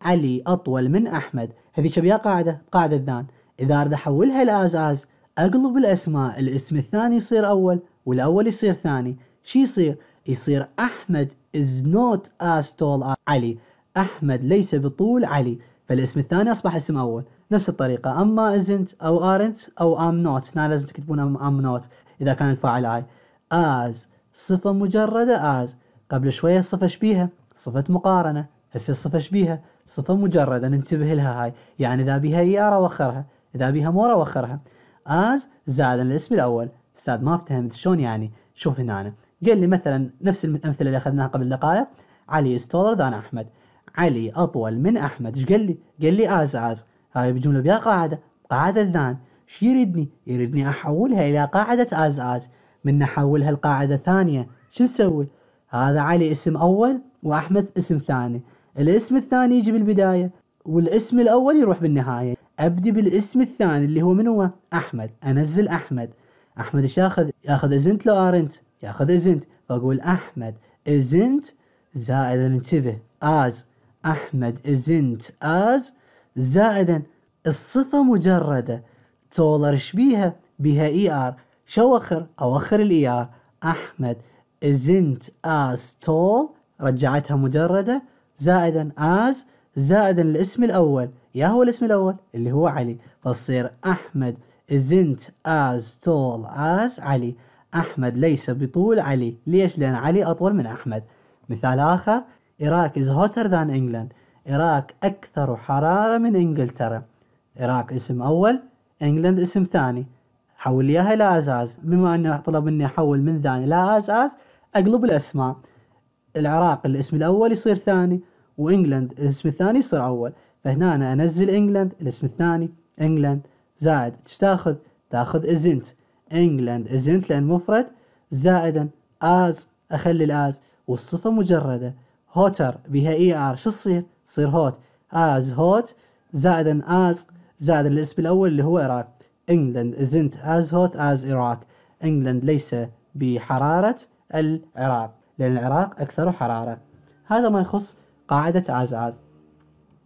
علي أطول من أحمد هذه شبيا قاعدة قاعدة ذان إذا أريد أحولها لأزاز أقلب الأسماء الاسم الثاني يصير أول والأول يصير ثاني شي يصير يصير أحمد is not as tall as علي أحمد ليس بطول علي فالاسم الثاني أصبح اسم أول نفس الطريقة أما isn't أو aren't أو am not هنا نعم، لازم تكتبون am not إذا كان الفاعل I as صفة مجردة as قبل شوية الصفة شبيهة صفة مقارنة هسه الصفة شبيهة صفة مجردة ننتبه لها هاي يعني إذا بها إيارة وخرها إذا بها مورا وخرها آز زاد الاسم الأول استاذ ما افتهمت شلون يعني شوف هنا أنا قال لي مثلا نفس الأمثلة اللي أخذناها قبل دقائق علي استولد دان أحمد علي أطول من أحمد إيش قال لي؟ قال لي از از هاي بجملة بها قاعدة قاعدة ذان ايش يريدني؟ يريدني أحولها إلى قاعدة از از من نحولها لقاعدة ثانية شو نسوي؟ هذا علي اسم أول وأحمد اسم ثاني الاسم الثاني يجي بالبداية والاسم الأول يروح بالنهاية أبدي بالاسم الثاني اللي هو من هو أحمد أنزل أحمد أحمد إيش ياخذ ياخذ إزنت لو أرنت ياخذ إزنت فأقول أحمد إزنت زائدا انتبه آز أحمد إزنت آز زائدا الصفة مجردة تولر بيها بها اي er. ار شو اخر اوخر الاي ار er. احمد isn't as tall رجعتها مجرده زائدا از زائدا الاسم الاول يا هو الاسم الاول اللي هو علي فتصير احمد isn't as tall as علي احمد ليس بطول علي ليش لان علي اطول من احمد مثال اخر Iraq is hotter than England Iraq اكثر حراره من انجلترا Iraq اسم اول انجلند اسم ثاني حول لي اياها الى ازاز بما انه طلب مني احول من ثاني الى ازاز اقلب الاسماء العراق الاسم الأول يصير ثاني وإنجلند الاسم الثاني يصير أول فهنا أنا أنزل إنجلند الاسم الثاني إنجلند زائد ايش تاخذ؟ تاخذ ازنت إنجلند ازنت لأن مفرد زائدا از أخلي الآز والصفة مجردة هوتر بها اي er. ار شو تصير؟ تصير هوت از هوت زائدا از زائدا الاسم الأول اللي هو إراك إنجلند ازنت از هوت از اراك إنجلند ليس بحرارة العراق لأن العراق أكثر حرارة هذا ما يخص قاعدة عزعز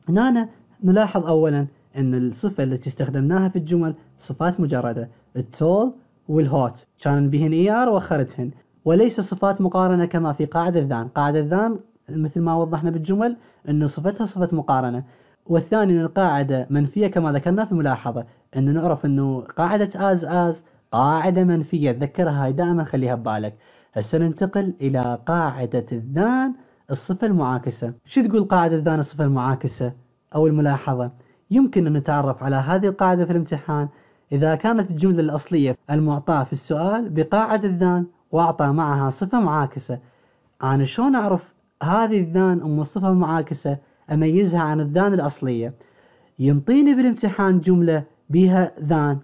هنا نلاحظ أولا أن الصفة التي استخدمناها في الجمل صفات مجردة التول والهوت كان بهن اي ار وخرتهن وليس صفات مقارنة كما في قاعدة الذان قاعدة الذان مثل ما وضحنا بالجمل أن صفتها صفة مقارنة والثاني أن القاعدة منفية كما ذكرنا في ملاحظة أن نعرف أنه قاعدة آز آز قاعدة منفية تذكرها هاي دائما خليها ببالك هسه ننتقل إلى قاعدة الذان الصفة المعاكسة شو تقول قاعدة الذان الصفة المعاكسة أو الملاحظة يمكن أن نتعرف على هذه القاعدة في الامتحان إذا كانت الجملة الأصلية المعطاة في السؤال بقاعدة الذان وأعطى معها صفة معاكسة أنا شلون أعرف هذه الذان أم الصفة المعاكسة أميزها عن الذان الأصلية ينطيني بالامتحان جملة بها ذان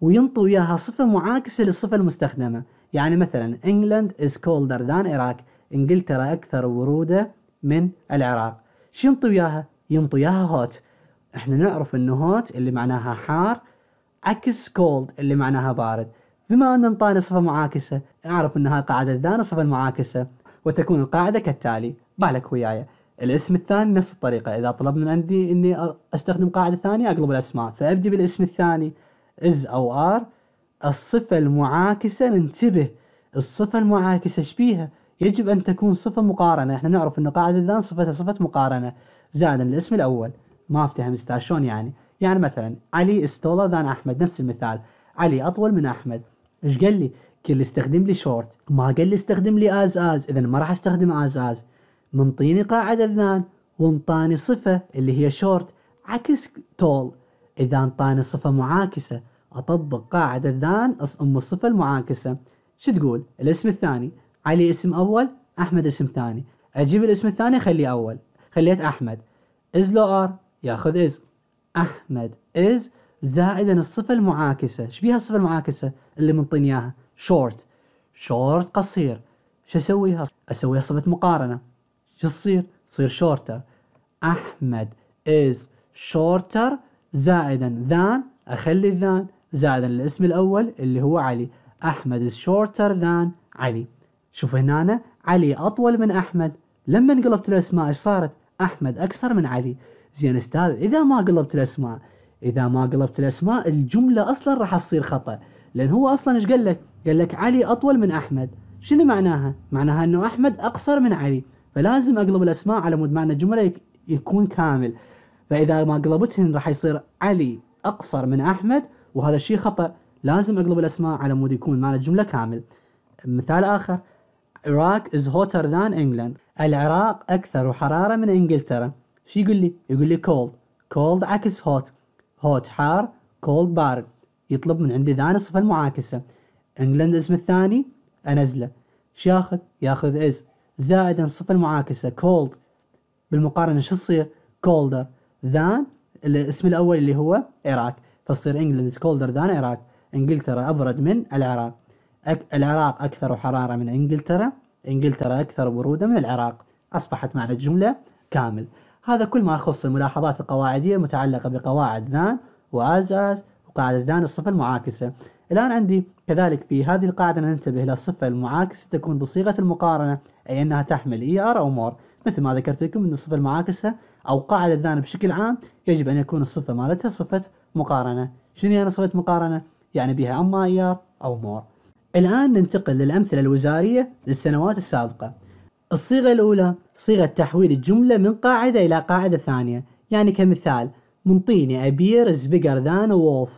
وينطي وياها صفة معاكسة للصفة المستخدمة يعني مثلا انجلند از كولدر ذان عراق إنجلترا أكثر برودة من العراق شو ينطوا إياها؟ ينطوا إياها هوت إحنا نعرف إنه هوت اللي معناها حار عكس كولد اللي معناها بارد بما أن انطانا صفة معاكسة أعرف أنها قاعدة ذان صفة المعاكسة وتكون القاعدة كالتالي بالك وياي الاسم الثاني نفس الطريقة إذا طلب من عندي إني أستخدم قاعدة ثانية أقلب الأسماء فأبدي بالاسم الثاني is أو are الصفة المعاكسة ننتبه الصفة المعاكسة شبيها يجب أن تكون صفة مقارنة احنا نعرف أن قاعدة الذان صفتها صفة مقارنة زائدا الاسم الأول ما افتهم شلون يعني يعني مثلا علي استولى ذان أحمد نفس المثال علي أطول من أحمد ايش قال لي قال لي استخدم لي شورت ما قال لي استخدم لي آز آز إذا ما راح استخدم آز آز منطيني قاعدة ذان وانطاني صفة اللي هي شورت عكس تول إذا انطاني صفة معاكسة أطبق قاعدة ذان أم الصفة المعاكسة شو تقول الاسم الثاني علي اسم أول أحمد اسم ثاني أجيب الاسم الثاني أخليه أول خليت أحمد إز لو آر ياخذ إز أحمد إز زائدا الصفة المعاكسة شبيها الصفة المعاكسة اللي منطنياها إياها شورت شورت قصير شو أسويها أسويها صفة مقارنة شو تصير تصير شورتر أحمد إز شورتر زائدا ذان أخلي الذان زائد الاسم الأول اللي هو علي أحمد is shorter than علي شوف هنا علي أطول من أحمد لما انقلبت الأسماء إيش صارت أحمد أكثر من علي زين أستاذ إذا ما قلبت الأسماء إذا ما قلبت الأسماء الجملة أصلا راح تصير خطأ لأن هو أصلا إيش قال لك قال لك علي أطول من أحمد شنو معناها معناها أنه أحمد أقصر من علي فلازم أقلب الأسماء على مود معنى الجملة يكون كامل فإذا ما قلبتهن راح يصير علي أقصر من أحمد وهذا الشيء خطأ لازم أقلب الأسماء على مود يكون معنا الجملة كامل مثال آخر Iraq is hotter than England العراق أكثر حرارة من إنجلترا شو يقول لي؟ يقول لي cold cold عكس hot hot حار cold بارد يطلب من عندي ذان الصفة المعاكسة England اسم الثاني أنزله شو ياخذ؟ ياخذ is زائدا الصفة المعاكسة cold بالمقارنة شو تصير؟ colder than الاسم الأول اللي هو Iraq فصير انجلند كولدر ذان العراق انجلترا ابرد من العراق أك... العراق اكثر حراره من انجلترا انجلترا اكثر بروده من العراق اصبحت معنى الجمله كامل هذا كل ما يخص الملاحظات القواعديه المتعلقه بقواعد ذان واز از وقاعده ذان الصفه المعاكسه الان عندي كذلك في هذه القاعده ننتبه الى الصفه المعاكسه تكون بصيغه المقارنه اي انها تحمل اي e ار او مور مثل ما ذكرت لكم ان الصفه المعاكسه او قاعده ذان بشكل عام يجب ان يكون الصفه مالتها صفه مقارنة شنو يعني صفة مقارنة؟ يعني بها أما أيار أو مور الآن ننتقل للأمثلة الوزارية للسنوات السابقة الصيغة الأولى صيغة تحويل الجملة من قاعدة إلى قاعدة ثانية يعني كمثال منطيني أبير زبقر ذان than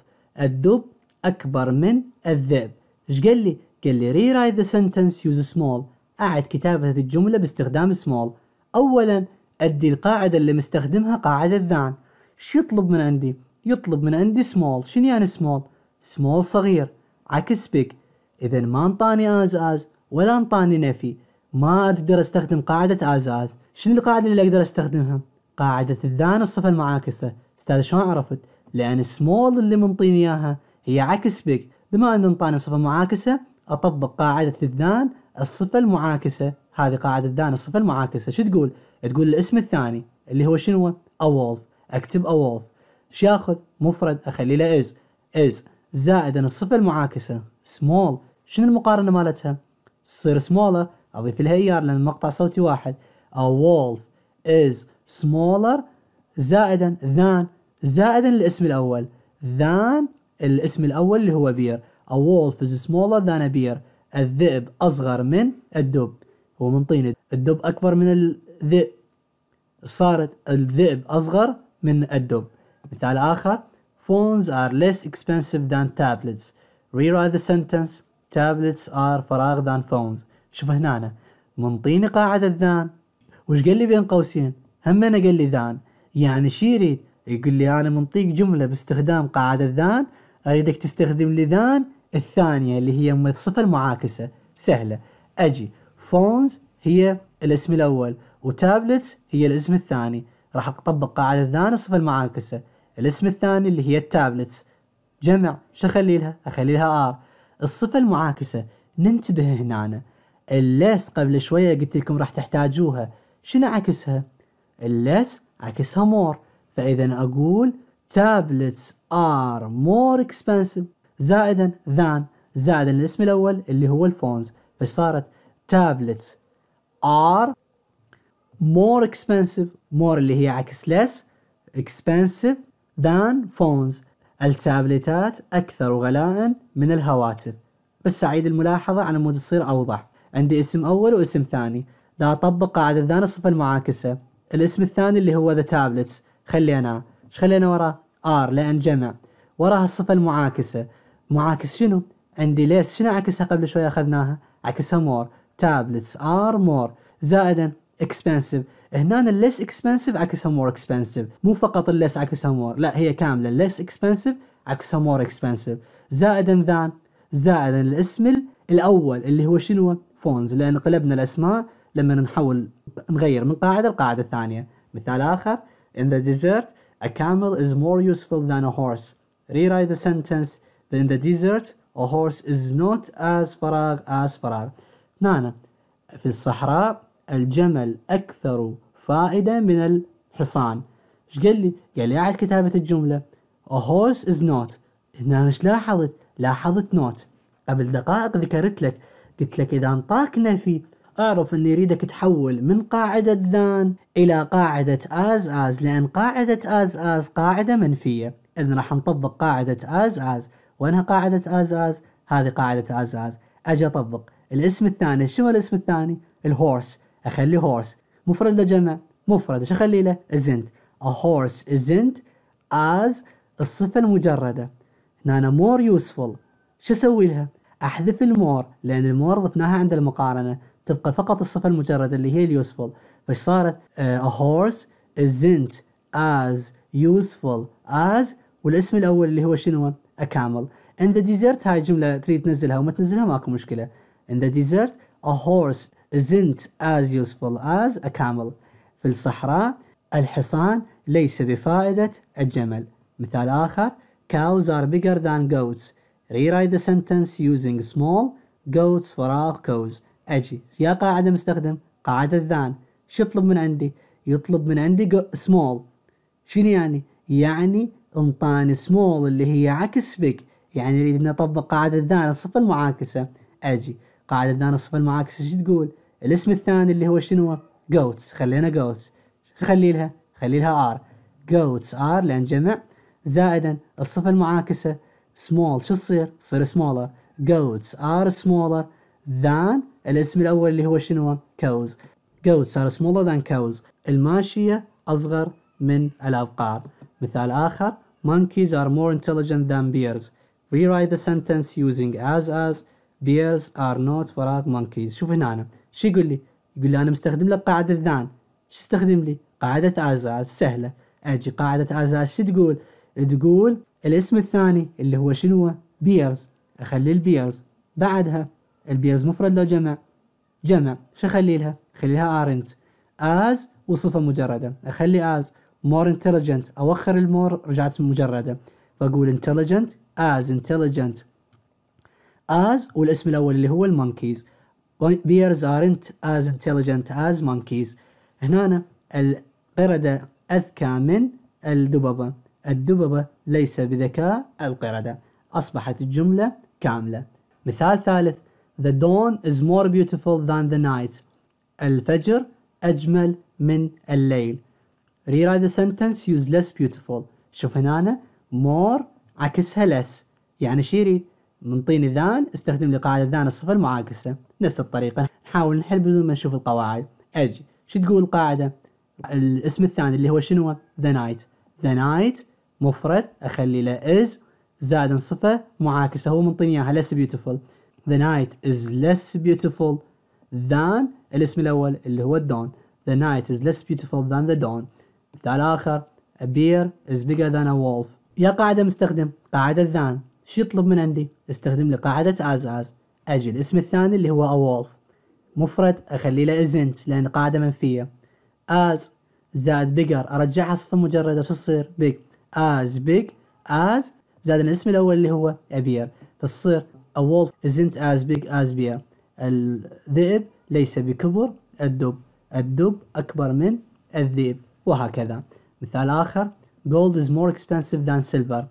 الدب أكبر من الذئب إيش قال لي؟ قال لي rewrite the sentence use small أعد كتابة الجملة باستخدام small أولا أدي القاعدة اللي مستخدمها قاعدة ذان شو يطلب من عندي؟ يطلب من عندي سمول شنو يعني سمول سمول صغير عكس بيج اذا ما انطاني از از ولا انطاني نفي ما اقدر استخدم قاعدة از از شنو القاعدة اللي اقدر استخدمها قاعدة الذان الصفة المعاكسة استاذ شلون عرفت لان سمول اللي منطيني اياها هي عكس بيج بما ان انطاني صفة معاكسة اطبق قاعدة الذان الصفة المعاكسة هذه قاعدة الذان الصفة المعاكسة شو تقول تقول الاسم الثاني اللي هو شنو اولف اكتب اولف شو ياخذ مفرد اخلي له از از زائد ان الصفه المعاكسه سمول شنو المقارنه مالتها تصير سمولر اضيف لها ايار لان المقطع صوتي واحد a wolf is smaller زائدا than زائدا الاسم الاول than الاسم الاول اللي هو بير a wolf is smaller than a bear الذئب اصغر من الدب هو من طين الدب اكبر من الذئب صارت الذئب اصغر من الدب مثال آخر phones are less expensive than tablets rewrite the sentence tablets are فراغ than phones شوف هنا منطيني قاعدة ذان وش قال لي بين قوسين هم أنا قال لي ذان يعني شي يريد يقول لي أنا منطيق جملة باستخدام قاعدة ذان أريدك تستخدم لي ذان الثانية اللي هي الصفة المعاكسة سهلة أجي فونز هي الاسم الأول وتابلتس هي الاسم الثاني راح أطبق قاعدة ذان الصفة المعاكسة الاسم الثاني اللي هي التابلتس جمع شو اخلي لها؟ اخلي لها ار الصفة المعاكسة ننتبه هنا الليس قبل شوية قلت لكم راح تحتاجوها شنو عكسها؟ الليس عكسها مور فإذا أقول تابلتس ار مور اكسبنسيف زائدا ذان زائدا الاسم الأول اللي هو الفونز فصارت تابلتس ار مور اكسبنسيف مور اللي هي عكس ليس اكسبنسيف than فونز التابلتات أكثر غلاء من الهواتف بس أعيد الملاحظة على مود تصير أوضح عندي اسم أول واسم ثاني لا أطبق قاعدة ذان الصفة المعاكسة الاسم الثاني اللي هو ذا تابلتس خلينا ايش خلينا وراه ار لان جمع وراها الصفة المعاكسة معاكس شنو عندي ليس شنو عكسها قبل شوي أخذناها عكسها مور تابلتس ار مور زائدا اكسبنسيف هنا الليس اكسبنسيف عكسها مور اكسبنسيف مو فقط الليس عكسها مور لا هي كامله الليس اكسبنسيف عكسها مور اكسبنسيف زائدا ذان زائدا الاسم الاول اللي هو شنو فونز لان قلبنا الاسماء لما نحول نغير من قاعده القاعده الثانيه مثال اخر in the desert a camel is more useful than a horse rewrite the sentence in the desert a horse is not as فراغ as فراغ هنا في الصحراء الجمل أكثر فائدة من الحصان ايش قال لي؟ قال لي أعد كتابة الجملة A horse is not هنا أنا ايش لاحظت؟ لاحظت not قبل دقائق ذكرت لك قلت لك إذا انطاك نفي اعرف أني يريدك تحول من قاعدة ذان إلى قاعدة as as لأن قاعدة as as قاعدة منفية إذن راح نطبق قاعدة as as وينها قاعدة as as هذه قاعدة as as أجي أطبق الاسم الثاني شو الاسم الثاني؟ الهورس اخلي هورس مفرد لا جمع مفرد ايش اخلي له isn't a horse isn't as الصفة المجردة هنا أنا more useful شو أسوي لها؟ أحذف المور لأن المور ضفناها عند المقارنة تبقى فقط الصفة المجردة اللي هي اليوسفول فايش صارت آه، a horse isn't as useful as والاسم الأول اللي هو شنو؟ a camel in the desert هاي جملة تريد تنزلها وما تنزلها ماكو مشكلة in the desert a horse isn't as useful as a camel في الصحراء الحصان ليس بفائدة الجمل مثال آخر cows are bigger than goats rewrite the sentence using small goats for all cows أجي يا قاعدة مستخدم قاعدة ذان شو يطلب من عندي يطلب من عندي small شنو يعني يعني انطاني small اللي هي عكس big يعني نريد نطبق قاعدة ذان الصفة المعاكسة أجي قاعدة ذان الصفة المعاكسة شو تقول الاسم الثاني اللي هو شنو جوتس خلينا جوتس خلي لها خلي لها ار جوتس ار لان جمع زائدا الصفة المعاكسة سمول شو تصير؟ تصير سمولر جوتس ار سمولر ذان الاسم الاول اللي هو شنو؟ كوز جوتس ار سمولر ذان كوز الماشية اصغر من الابقار مثال اخر monkeys are more intelligent than bears rewrite the sentence using as as bears are not for monkeys شوف هنا أنا. شو يقول لي؟ يقول لي أنا مستخدم لك قاعدة ذان شو استخدم لي؟ قاعدة أزاز سهلة أجي قاعدة أزاز شو تقول؟ تقول الاسم الثاني اللي هو شنو بيرز أخلي البيرز بعدها البيرز مفرد لو جمع جمع شو أخلي لها؟ أخلي لها أرنت أز وصفة مجردة أخلي أز مور انتليجنت أوخر المور رجعت مجردة فأقول انتليجنت از انتليجنت از والاسم الأول اللي هو المونكيز bears aren't as intelligent as monkeys هنا القردة أذكى من الدببة الدببة ليس بذكاء القردة أصبحت الجملة كاملة مثال ثالث The dawn is more beautiful than the night الفجر أجمل من الليل Rewrite the sentence use less beautiful شوف هنا more عكسها less يعني شو من طين الذان استخدم لقاعدة ذان الصفة المعاكسة نفس الطريقة نحاول نحل بدون ما نشوف القواعد أج شو تقول القاعدة الاسم الثاني اللي هو شنو ذا نايت ذا نايت مفرد أخلي له از زائد صفة معاكسة هو من طين إياها less beautiful the night is less beautiful than الاسم الأول اللي هو الدون the night is less beautiful than the dawn مثال آخر a bear is bigger than a wolf يا قاعدة مستخدم قاعدة الذان شو يطلب من عندي استخدم لي قاعدة از از اجي الاسم الثاني اللي هو اولف مفرد اخلي له ازنت لان قاعدة منفية از زائد بيجر ارجعها صفة مجردة شو تصير بيج از بيج از زائد الاسم الاول اللي هو ابير فتصير a wolf isn't as big as beer الذئب ليس بكبر الدب الدب أكبر من الذئب وهكذا مثال آخر gold is more expensive than silver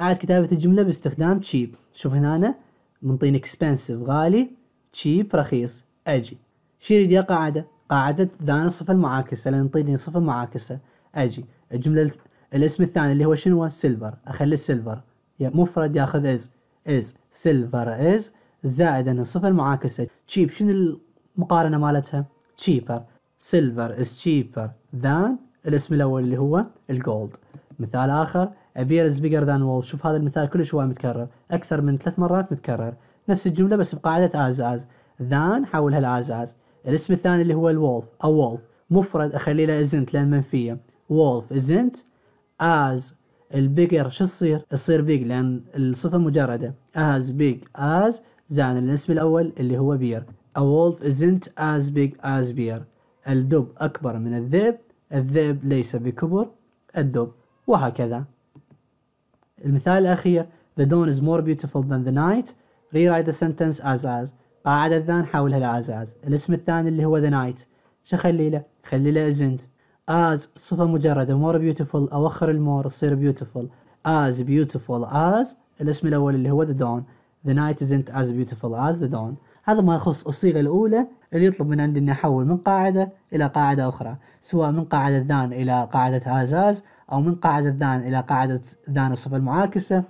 أعد كتابة الجملة باستخدام تشيب شوف هنا أنا منطين اكسبنسيف غالي تشيب رخيص أجي شي يريد قاعدة قاعدة ذان الصفة المعاكسة لأن انطيني صفة معاكسة أجي الجملة الاسم الثاني اللي هو شنو سيلفر أخلي سيلفر مفرد ياخذ از از سيلفر از زائد أن الصفة المعاكسة تشيب شنو المقارنة مالتها تشيبر سيلفر از تشيبر ذان الاسم الأول اللي هو الجولد مثال آخر ابي is بيجر ذان وول شوف هذا المثال كلش شوي متكرر اكثر من ثلاث مرات متكرر نفس الجمله بس بقاعده از از ذان حولها لاز از الاسم الثاني اللي هو الولف او وولف مفرد اخلي له ازنت لان منفيه وولف ازنت از البيجر شو تصير؟ تصير بيج لان الصفه مجرده از بيج از زائد الاسم الاول اللي هو بير A wolf isn't as big as beer. الدب أكبر من الذئب، الذئب ليس بكبر الدب، وهكذا. المثال الأخير The dawn is more beautiful than the night Rewrite the sentence as as بعد الذان حولها لأز as الاسم الثاني اللي هو the night شو خلي له؟ خلي له isn't as صفة مجردة more beautiful أوخر المور تصير beautiful as beautiful as الاسم الأول اللي هو the dawn the night isn't as beautiful as the dawn هذا ما يخص الصيغة الأولى اللي يطلب من عندنا أحول من قاعدة إلى قاعدة أخرى سواء من قاعدة ذان إلى قاعدة as as أو من قاعدة ذان إلى قاعدة ذان الصفة المعاكسة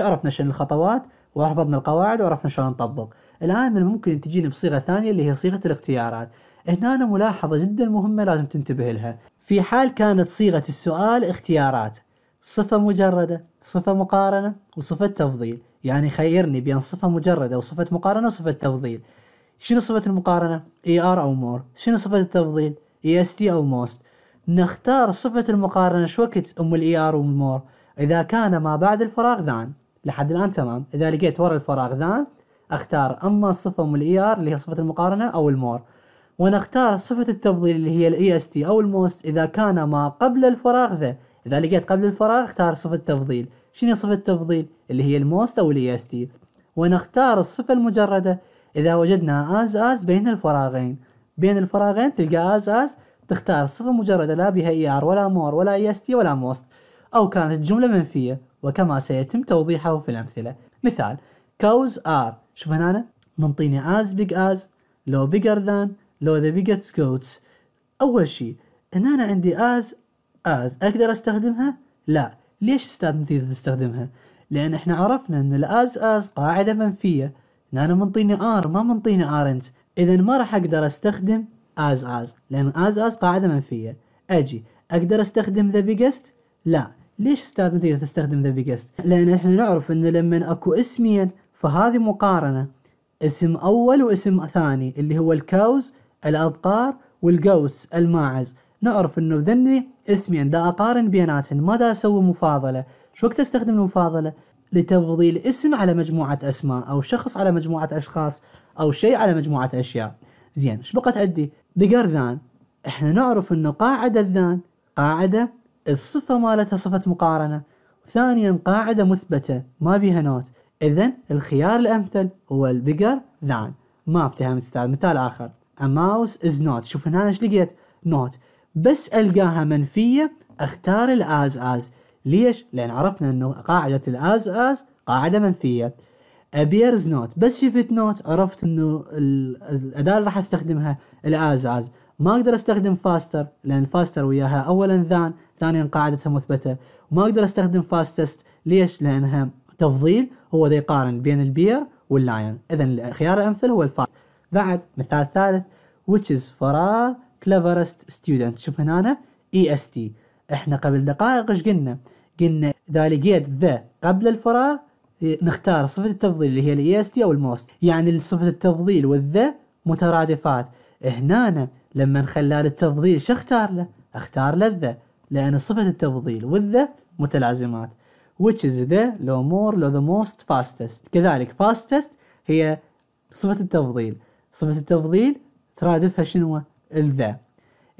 عرفنا شنو الخطوات وحفظنا القواعد وعرفنا شلون نطبق الآن من الممكن أن بصيغة ثانية اللي هي صيغة الاختيارات هنا ملاحظة جدا مهمة لازم تنتبه لها في حال كانت صيغة السؤال اختيارات صفة مجردة صفة مقارنة وصفة تفضيل يعني خيرني بين صفة مجردة وصفة مقارنة وصفة تفضيل شنو صفة المقارنة؟ اي ار او مور شنو صفة التفضيل؟ اي اس تي او موست نختار صفة المقارنة شو وقت أم الإيار والمور إذا كان ما بعد الفراغ ذان لحد الآن تمام إذا لقيت ورا الفراغ ذان أختار أما الصفة أم الإيار اللي هي صفة المقارنة أو المور ونختار صفة التفضيل اللي هي الاي اس e تي او الموست اذا كان ما قبل الفراغ ذا اذا لقيت قبل الفراغ اختار صفة التفضيل شنو صفة التفضيل اللي هي الموست او الاي اس e تي ونختار الصفة المجردة اذا وجدنا از از بين الفراغين بين الفراغين تلقى از از تختار صفة مجردة لا بها اي ار ولا مور ولا اي اس تي ولا موست أو كانت الجملة منفية وكما سيتم توضيحه في الأمثلة مثال كوز ار شوف هنا منطيني از بيج از لو بيجر ذان لو ذا بيجت goats أول شيء هنا أنا عندي از از أقدر أستخدمها؟ لا ليش استاذ نتيجه تستخدمها؟ لأن احنا عرفنا أن الاز از قاعدة منفية هنا منطيني ار ما منطيني ارنت إذا ما راح أقدر أستخدم از از لأن از از قاعدة منفية أجي أقدر أستخدم ذا بيجست؟ لا ليش استاذ ما تقدر تستخدم ذا بيجست؟ لأن احنا نعرف أنه لما أكو اسميا فهذه مقارنة اسم أول واسم ثاني اللي هو الكاوز الأبقار والجوتس الماعز نعرف أنه ذني اسميا دا أقارن بيناتن ما دا أسوي مفاضلة شو وقت أستخدم المفاضلة؟ لتفضيل اسم على مجموعة أسماء أو شخص على مجموعة أشخاص أو شيء على مجموعة أشياء زين ايش بقت عندي بقر ذان احنا نعرف انه قاعدة الذان قاعدة الصفة مالتها صفة مقارنة ثانيا قاعدة مثبتة ما بيها نوت اذا الخيار الامثل هو البقر ذان ما افتهمت استاذ مثال اخر a mouse is not شوف هنا ايش لقيت نوت بس القاها منفية اختار الاز از ليش؟ لان عرفنا انه قاعدة الاز از قاعدة منفية appears نوت بس شفت نوت عرفت انه الاداة اللي راح استخدمها الاز از ما اقدر استخدم فاستر لان فاستر وياها اولا ذان ثانيا قاعدتها مثبته وما اقدر استخدم فاستست ليش؟ لانها تفضيل هو ذا يقارن بين البير واللاين اذا الخيار الامثل هو الفاست بعد مثال ثالث which is فراغ cleverest student شوف هنا اي اس تي احنا قبل دقائق ايش قلنا؟ قلنا ذا لقيت ذا قبل الفراغ نختار صفة التفضيل اللي هي الـ EST تي او الموست يعني صفة التفضيل والذا مترادفات هنا لما نخلى للتفضيل شو اختار له؟ اختار له الذ لأن صفة التفضيل والذا متلازمات which is the لو more لو the most fastest كذلك fastest هي صفة التفضيل صفة التفضيل ترادفها شنو الذا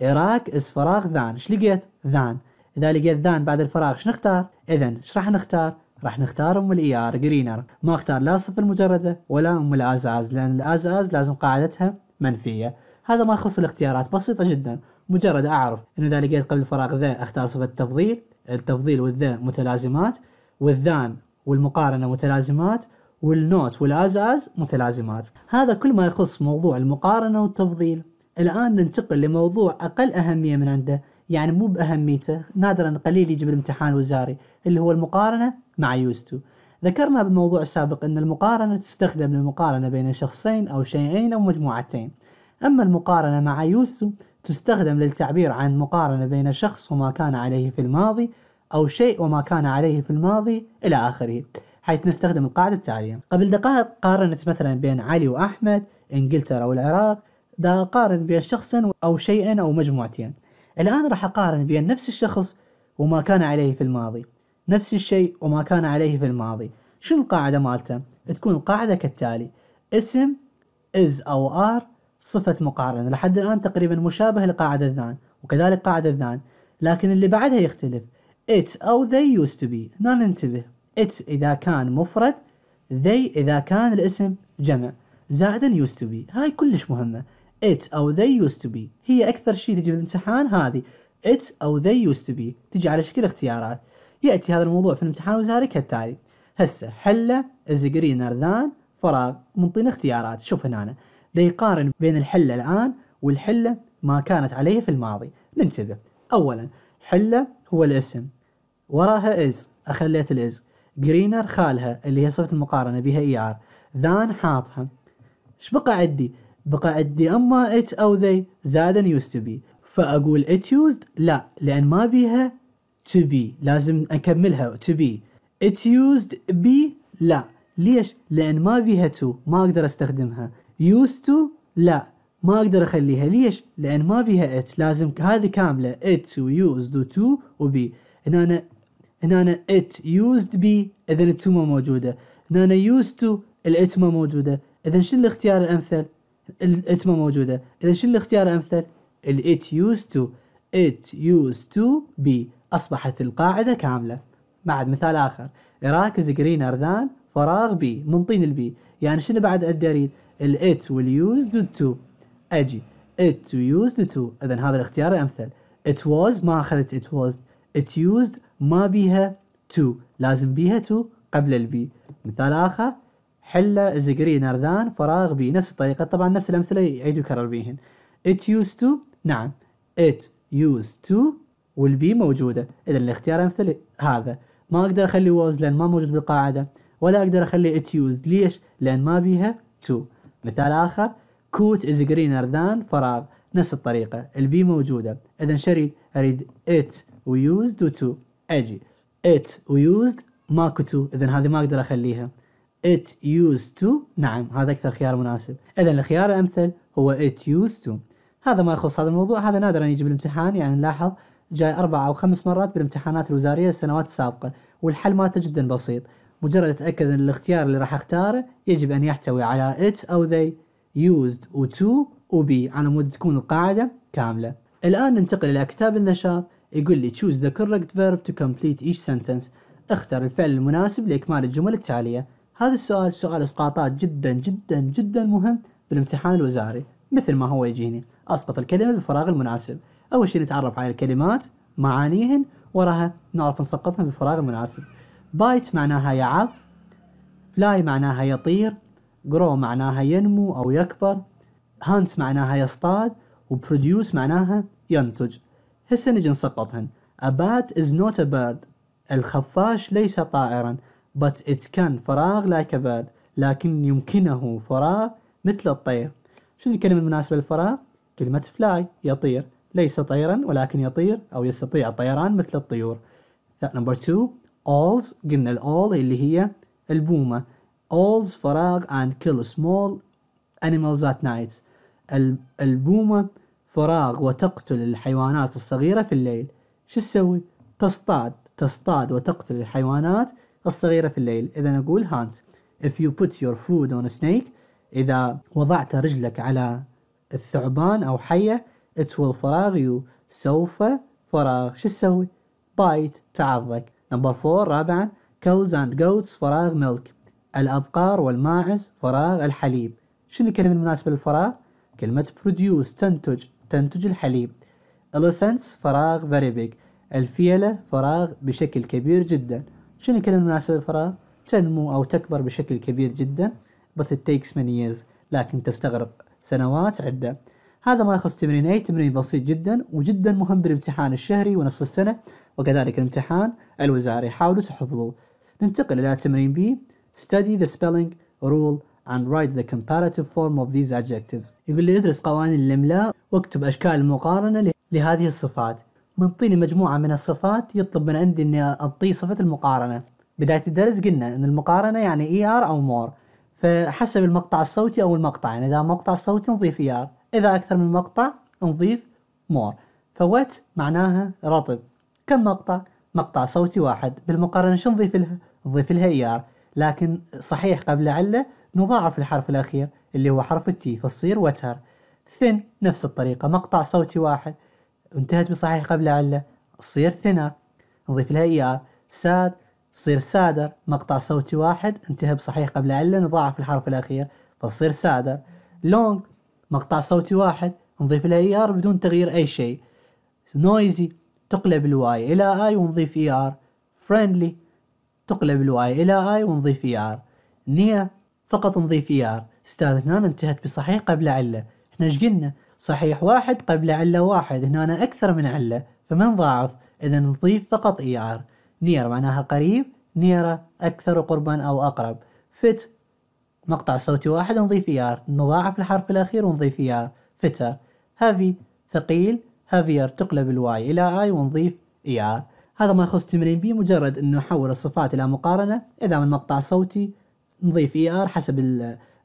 إراك إس فراغ ذان ايش لقيت ذان إذا لقيت ذان بعد الفراغ شنختار إذا ايش راح نختار راح نختار ام الاي ار جرينر ما اختار لا الصفة المجردة ولا ام الازاز لان الازاز لازم قاعدتها منفية هذا ما يخص الاختيارات بسيطة جدا مجرد اعرف انه اذا لقيت قبل الفراغ ذا اختار صفة تفضيل التفضيل والذا متلازمات والذان والمقارنة متلازمات والنوت والازاز متلازمات هذا كل ما يخص موضوع المقارنة والتفضيل الآن ننتقل لموضوع أقل أهمية من عنده يعني مو باهميته نادرا قليل يجي بالامتحان الوزاري اللي هو المقارنه مع يوستو ذكرنا بالموضوع السابق ان المقارنه تستخدم للمقارنه بين شخصين او شيئين او مجموعتين اما المقارنه مع يوستو تستخدم للتعبير عن مقارنه بين شخص وما كان عليه في الماضي او شيء وما كان عليه في الماضي الى اخره حيث نستخدم القاعده التاليه قبل دقائق قارنت مثلا بين علي واحمد انجلترا والعراق دا اقارن بين شخص او شيئين او مجموعتين الآن راح أقارن بين نفس الشخص وما كان عليه في الماضي نفس الشيء وما كان عليه في الماضي شو القاعدة مالته؟ تكون القاعدة كالتالي اسم is أو are صفة مقارنة لحد الآن تقريبا مشابه لقاعدة ذان وكذلك قاعدة ذان لكن اللي بعدها يختلف it أو they used to be هنا ننتبه it إذا كان مفرد they إذا كان الاسم جمع زائدا used to be هاي كلش مهمة it أو they used to be هي أكثر شيء تجي بالامتحان هذه it أو they used to be تجي على شكل اختيارات يأتي هذا الموضوع في الامتحان وزاري كالتالي هسه حلة is greener than فراغ منطينا اختيارات شوف هنا أنا. يقارن بين الحلة الآن والحلة ما كانت عليه في الماضي ننتبه أولا حلة هو الاسم وراها is أخليت الاز جرينر خالها اللي هي صفة المقارنة بها اي e ار ذان حاطها ايش بقى عندي؟ بقى أدي أما it أو they زادا used to be فأقول it used لا لأن ما بيها to be لازم أكملها to be it used be لا ليش؟ لأن ما بيها to ما أقدر أستخدمها used to لا ما أقدر أخليها ليش؟ لأن ما بيها it لازم هذه كاملة it to used to و be هنا أنا هنا أنا it used be إذا التو ما موجودة هنا أنا used to الات ما موجودة إذا شنو الاختيار الأمثل؟ الات ما موجوده اذا شو الاختيار امثل الات يوز تو ات يوز تو بي اصبحت القاعده كامله بعد مثال اخر راكز جرين اردان فراغ بي منطين البي يعني شنو بعد ادري اريد الات دو تو اجي ات used تو اذا هذا الاختيار الامثل ات واز ما اخذت ات واز ات يوزد ما بيها تو لازم بيها تو قبل البي مثال اخر حلة زقري نردان فراغ بي نفس الطريقة طبعا نفس الأمثلة يعيد يكرر بيهن it used to نعم it used to والبي موجودة إذا الاختيار أمثلة هذا ما أقدر أخلي was لأن ما موجود بالقاعدة ولا أقدر أخلي it used ليش؟ لأن ما بيها to مثال آخر coat is greener than فراغ نفس الطريقة البي موجودة إذا شري أريد it used to أجي it used ماكو to إذا هذه ما أقدر أخليها it used to نعم هذا أكثر خيار مناسب إذا الخيار الأمثل هو it used to هذا ما يخص هذا الموضوع هذا نادرا يجي بالامتحان يعني نلاحظ جاي أربع أو خمس مرات بالامتحانات الوزارية السنوات السابقة والحل مالته جدا بسيط مجرد أتأكد أن الاختيار اللي راح أختاره يجب أن يحتوي على it أو they used و to و be على مود تكون القاعدة كاملة الآن ننتقل إلى كتاب النشاط يقول لي choose the correct verb to complete each sentence اختر الفعل المناسب لإكمال الجمل التالية هذا السؤال سؤال اسقاطات جدا جدا جدا مهم بالامتحان الوزاري مثل ما هو يجيني اسقط الكلمه بالفراغ المناسب اول شيء نتعرف على الكلمات معانيهن وراها نعرف نسقطها بالفراغ المناسب بايت معناها يعض فلاي معناها يطير جرو معناها ينمو او يكبر هانت معناها يصطاد وبروديوس معناها ينتج هسه نجي نسقطهن A bat is not a bird الخفاش ليس طائرا but it can فراغ لا bird لكن يمكنه فراغ مثل الطير شنو الكلمة المناسبة للفراغ؟ كلمة fly يطير ليس طيرا ولكن يطير أو يستطيع الطيران مثل الطيور نمبر 2 alls قلنا all اللي هي البومة alls فراغ and kill small animals at night البومة فراغ وتقتل الحيوانات الصغيرة في الليل شو تسوي؟ تصطاد تصطاد وتقتل الحيوانات الصغيرة في الليل إذا نقول هانت if you put your food on a snake إذا وضعت رجلك على الثعبان أو حية it will فراغ you سوف فراغ شو تسوي bite تعضك نمبر فور رابعا cows and goats فراغ milk الأبقار والماعز فراغ الحليب شنو الكلمة المناسبة للفراغ كلمة produce تنتج تنتج الحليب elephants فراغ very big الفيلة فراغ بشكل كبير جدا شنو كذا المناسبة للفراغ؟ تنمو أو تكبر بشكل كبير جدا but it takes many years لكن تستغرق سنوات عدة هذا ما يخص تمرين أي تمرين بسيط جدا وجدا مهم بالامتحان الشهري ونصف السنة وكذلك الامتحان الوزاري حاولوا تحفظوه ننتقل إلى تمرين بي study the spelling rule and write the comparative form of these adjectives يقول لي ادرس قوانين الإملاء واكتب أشكال المقارنة لهذه الصفات بنطيني مجموعة من الصفات يطلب من عندي إني أعطيه صفة المقارنة بداية الدرس قلنا إن المقارنة يعني إي e آر أو مور فحسب المقطع الصوتي أو المقطع يعني إذا مقطع صوتي نضيف إي e آر إذا أكثر من مقطع نضيف مور فوات معناها رطب كم مقطع؟ مقطع صوتي واحد بالمقارنة شو نضيف لها؟ نضيف لها إي e آر لكن صحيح قبل علة نضاعف الحرف الأخير اللي هو حرف التي فتصير وتر ثن نفس الطريقة مقطع صوتي واحد انتهت بصحيح قبل علة تصير ثنا نضيف لها إيار ساد تصير سادر مقطع صوتي واحد انتهى بصحيح قبل علة نضاعف الحرف الأخير فتصير سادر لونج مقطع صوتي واحد نضيف لها إيار بدون تغيير أي شيء نويزي تقلب الواي إلى اي ونضيف إيار فريندلي تقلب الواي إلى اي ونضيف إيار نيا فقط نضيف إيار استاذ هنا انتهت بصحيح قبل علة احنا ايش قلنا صحيح واحد قبل علة واحد هنا أكثر من علة فمن ضاعف إذا نضيف فقط إي e آر نير معناها قريب نيرة أكثر قربا أو أقرب فت مقطع صوتي واحد نضيف إي e آر نضاعف الحرف الأخير ونضيف إي آر فتر هافي ثقيل هافير تقلب الواي إلى آي ونضيف إي e آر هذا ما يخص تمرين بي مجرد أنه نحول الصفات إلى مقارنة إذا من مقطع صوتي نضيف إي آر حسب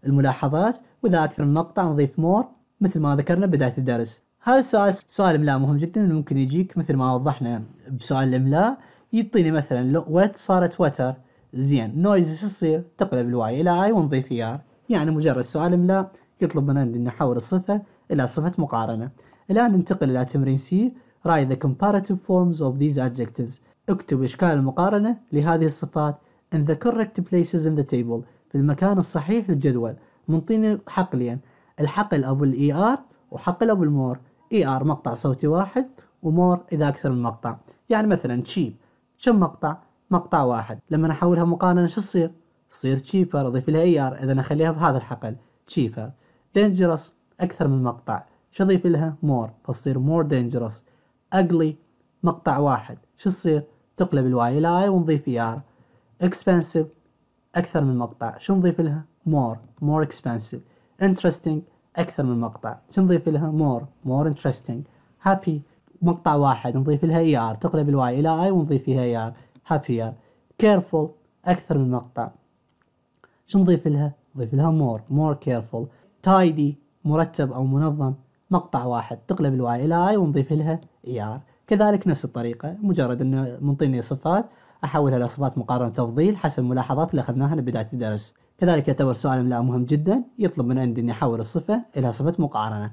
الملاحظات وإذا أكثر من مقطع نضيف مور مثل ما ذكرنا بداية الدرس هذا السؤال سؤال إملاء مهم جدا ممكن يجيك مثل ما وضحنا بسؤال الإملاء يعطيني مثلا لو وات صارت وتر زين نويز شو يصير؟ تقلب الواي إلى أي ونضيف إي e آر يعني مجرد سؤال إملاء يطلب مننا أن نحول الصفة إلى صفة مقارنة الآن ننتقل إلى تمرين سي write the comparative forms of these adjectives اكتب إشكال المقارنة لهذه الصفات in the correct places in the table في المكان الصحيح في الجدول منطيني يعني. الحقل ابو الاي ار وحقل ابو المور اي ار مقطع صوتي واحد ومور اذا اكثر من مقطع يعني مثلا تشيب كم مقطع مقطع واحد لما نحولها مقارنه شو تصير تصير تشيبر اضيف لها اي ار اذا نخليها بهذا الحقل تشيبر دينجرس اكثر من مقطع شو اضيف لها مور فتصير مور دينجرس اقلي مقطع واحد شو تصير تقلب الواي الى اي ونضيف اي ار اكسبنسيف اكثر من مقطع شو نضيف لها مور مور اكسبنسيف interesting أكثر من مقطع شو نضيف لها more more interesting happy مقطع واحد نضيف لها ER تقلب الواي إلى I ونضيف فيها ER happier careful أكثر من مقطع شو نضيف لها نضيف لها more more careful tidy مرتب أو منظم مقطع واحد تقلب الواي إلى I ونضيف لها ER كذلك نفس الطريقة مجرد أنه منطيني صفات أحولها إلى صفات مقارنة تفضيل حسب الملاحظات اللي أخذناها بداية الدرس كذلك يعتبر سؤال املاء مهم جدا يطلب من عندي اني احول الصفه الى صفه مقارنه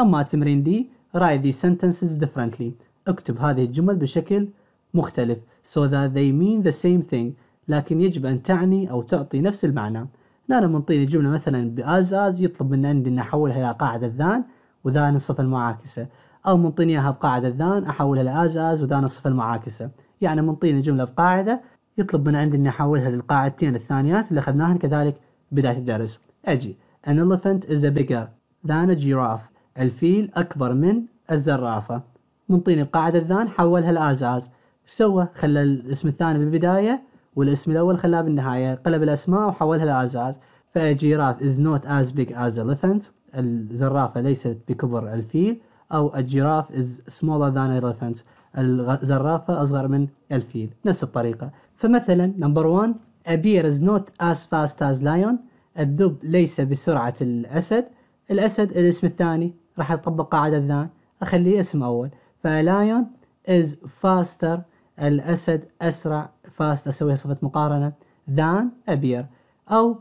اما تمرين دي write these sentences differently اكتب هذه الجمل بشكل مختلف so that they mean the same thing لكن يجب ان تعني او تعطي نفس المعنى لا لما نعطيه جمله مثلا باز از يطلب من عندي اني احولها الى قاعده ذان وذان الصفه المعاكسه او منطيني اياها بقاعده ذان احولها الى از از وذان الصفه المعاكسه يعني منطيني جمله بقاعده يطلب من عندي اني احولها للقاعدتين الثانيات اللي اخذناهن كذلك بدايه الدرس اجي an elephant is a bigger than a giraffe الفيل اكبر من الزرافه منطيني القاعده الذان حولها لازاز ايش سوى خلى الاسم الثاني بالبدايه والاسم الاول خلاه بالنهايه قلب الاسماء وحولها لازاز فالجيراف is not as big as elephant الزرافه ليست بكبر الفيل او الجيراف is smaller than elephant الزرافه اصغر من الفيل نفس الطريقه فمثلا نمبر 1 A bear is not as fast as lion الدب ليس بسرعة الأسد الأسد الاسم الثاني راح أطبق قاعدة الذان أخليه اسم أول فلايون is faster الأسد أسرع fast أسويها صفة مقارنة than a bear أو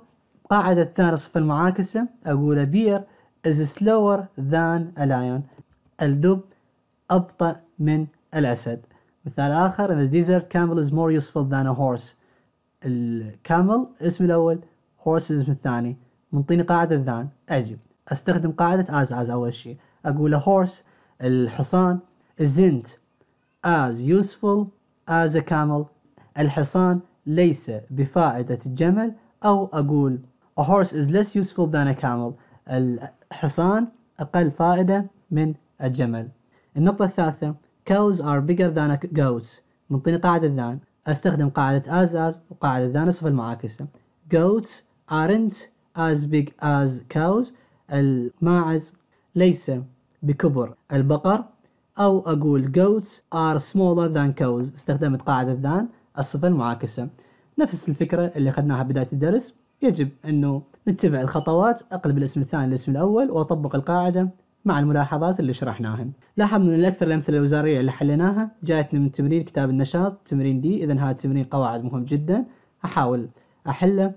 قاعدة الثانية صفة المعاكسة أقول a bear is slower than a lion الدب أبطأ من الأسد مثال آخر إن the desert camel is more useful than a horse الكامل اسم الأول horse اسم الثاني منطيني قاعدة ذان أجي أستخدم قاعدة as as أول شيء أقول a horse الحصان isn't as useful as a camel الحصان ليس بفائدة الجمل أو أقول a horse is less useful than a camel الحصان أقل فائدة من الجمل النقطة الثالثة cows are bigger than goats منطيني قاعدة ذان أستخدم قاعدة as as وقاعدة ذان الصفة المعاكسة goats aren't as big as cows الماعز ليس بكبر البقر أو أقول goats are smaller than cows استخدمت قاعدة ذان الصفة المعاكسة نفس الفكرة اللي أخذناها بداية الدرس يجب أنه نتبع الخطوات أقلب الاسم الثاني للاسم الأول وأطبق القاعدة مع الملاحظات اللي شرحناهن لاحظنا ان اكثر الامثله الوزاريه اللي حليناها جاتنا من تمرين كتاب النشاط تمرين دي اذا هذا تمرين قواعد مهم جدا احاول احله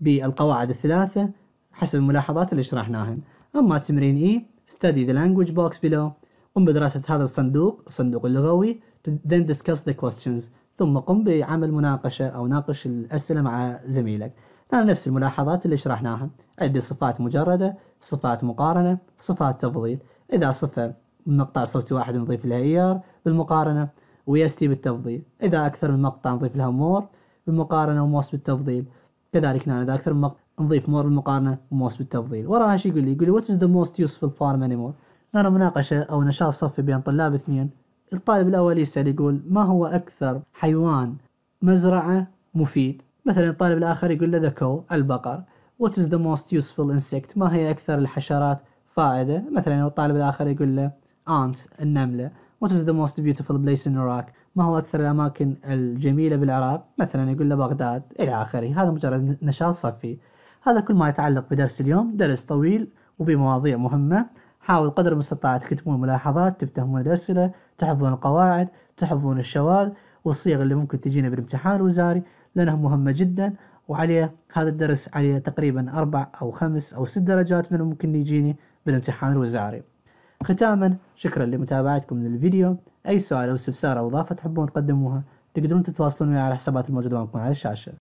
بالقواعد الثلاثه حسب الملاحظات اللي شرحناهن اما تمرين اي study the language box below قم بدراسة هذا الصندوق الصندوق اللغوي then discuss the questions ثم قم بعمل مناقشة أو ناقش الأسئلة مع زميلك أنا نفس الملاحظات اللي شرحناها عندي صفات مجردة صفات مقارنة صفات تفضيل إذا صفة مقطع صوتي واحد نضيف لها إير بالمقارنة ويستي بالتفضيل إذا أكثر من مقطع نضيف لها مور بالمقارنة وموس بالتفضيل كذلك هنا إذا أكثر من مقطع نضيف مور بالمقارنة وموس بالتفضيل وراها شو يقول لي يقول لي وات از ذا موست يوسفول farm anymore نرى مناقشة أو نشاط صفي بين طلاب اثنين الطالب الأول يسأل يقول ما هو أكثر حيوان مزرعة مفيد مثلا الطالب الآخر يقول له ذا كو البقر What is the most useful insect ما هي أكثر الحشرات فائدة مثلا الطالب الآخر يقول له ants النملة What is the most beautiful place in Iraq ما هو أكثر الأماكن الجميلة بالعراق مثلا يقول له بغداد إلى آخره هذا مجرد نشاط صفي هذا كل ما يتعلق بدرس اليوم درس طويل وبمواضيع مهمة حاول قدر المستطاع تكتبون ملاحظات تفتهمون الأسئلة تحفظون القواعد تحفظون الشواذ والصيغ اللي ممكن تجينا بالامتحان الوزاري لأنها مهمة جدا وعليه هذا الدرس عليه تقريبا أربع أو خمس أو ست درجات من الممكن يجيني بالامتحان الوزاري ختاما شكرا لمتابعتكم للفيديو أي سؤال أو استفسار أو إضافة تحبون تقدموها تقدرون تتواصلون معي على الحسابات الموجودة معكم على الشاشة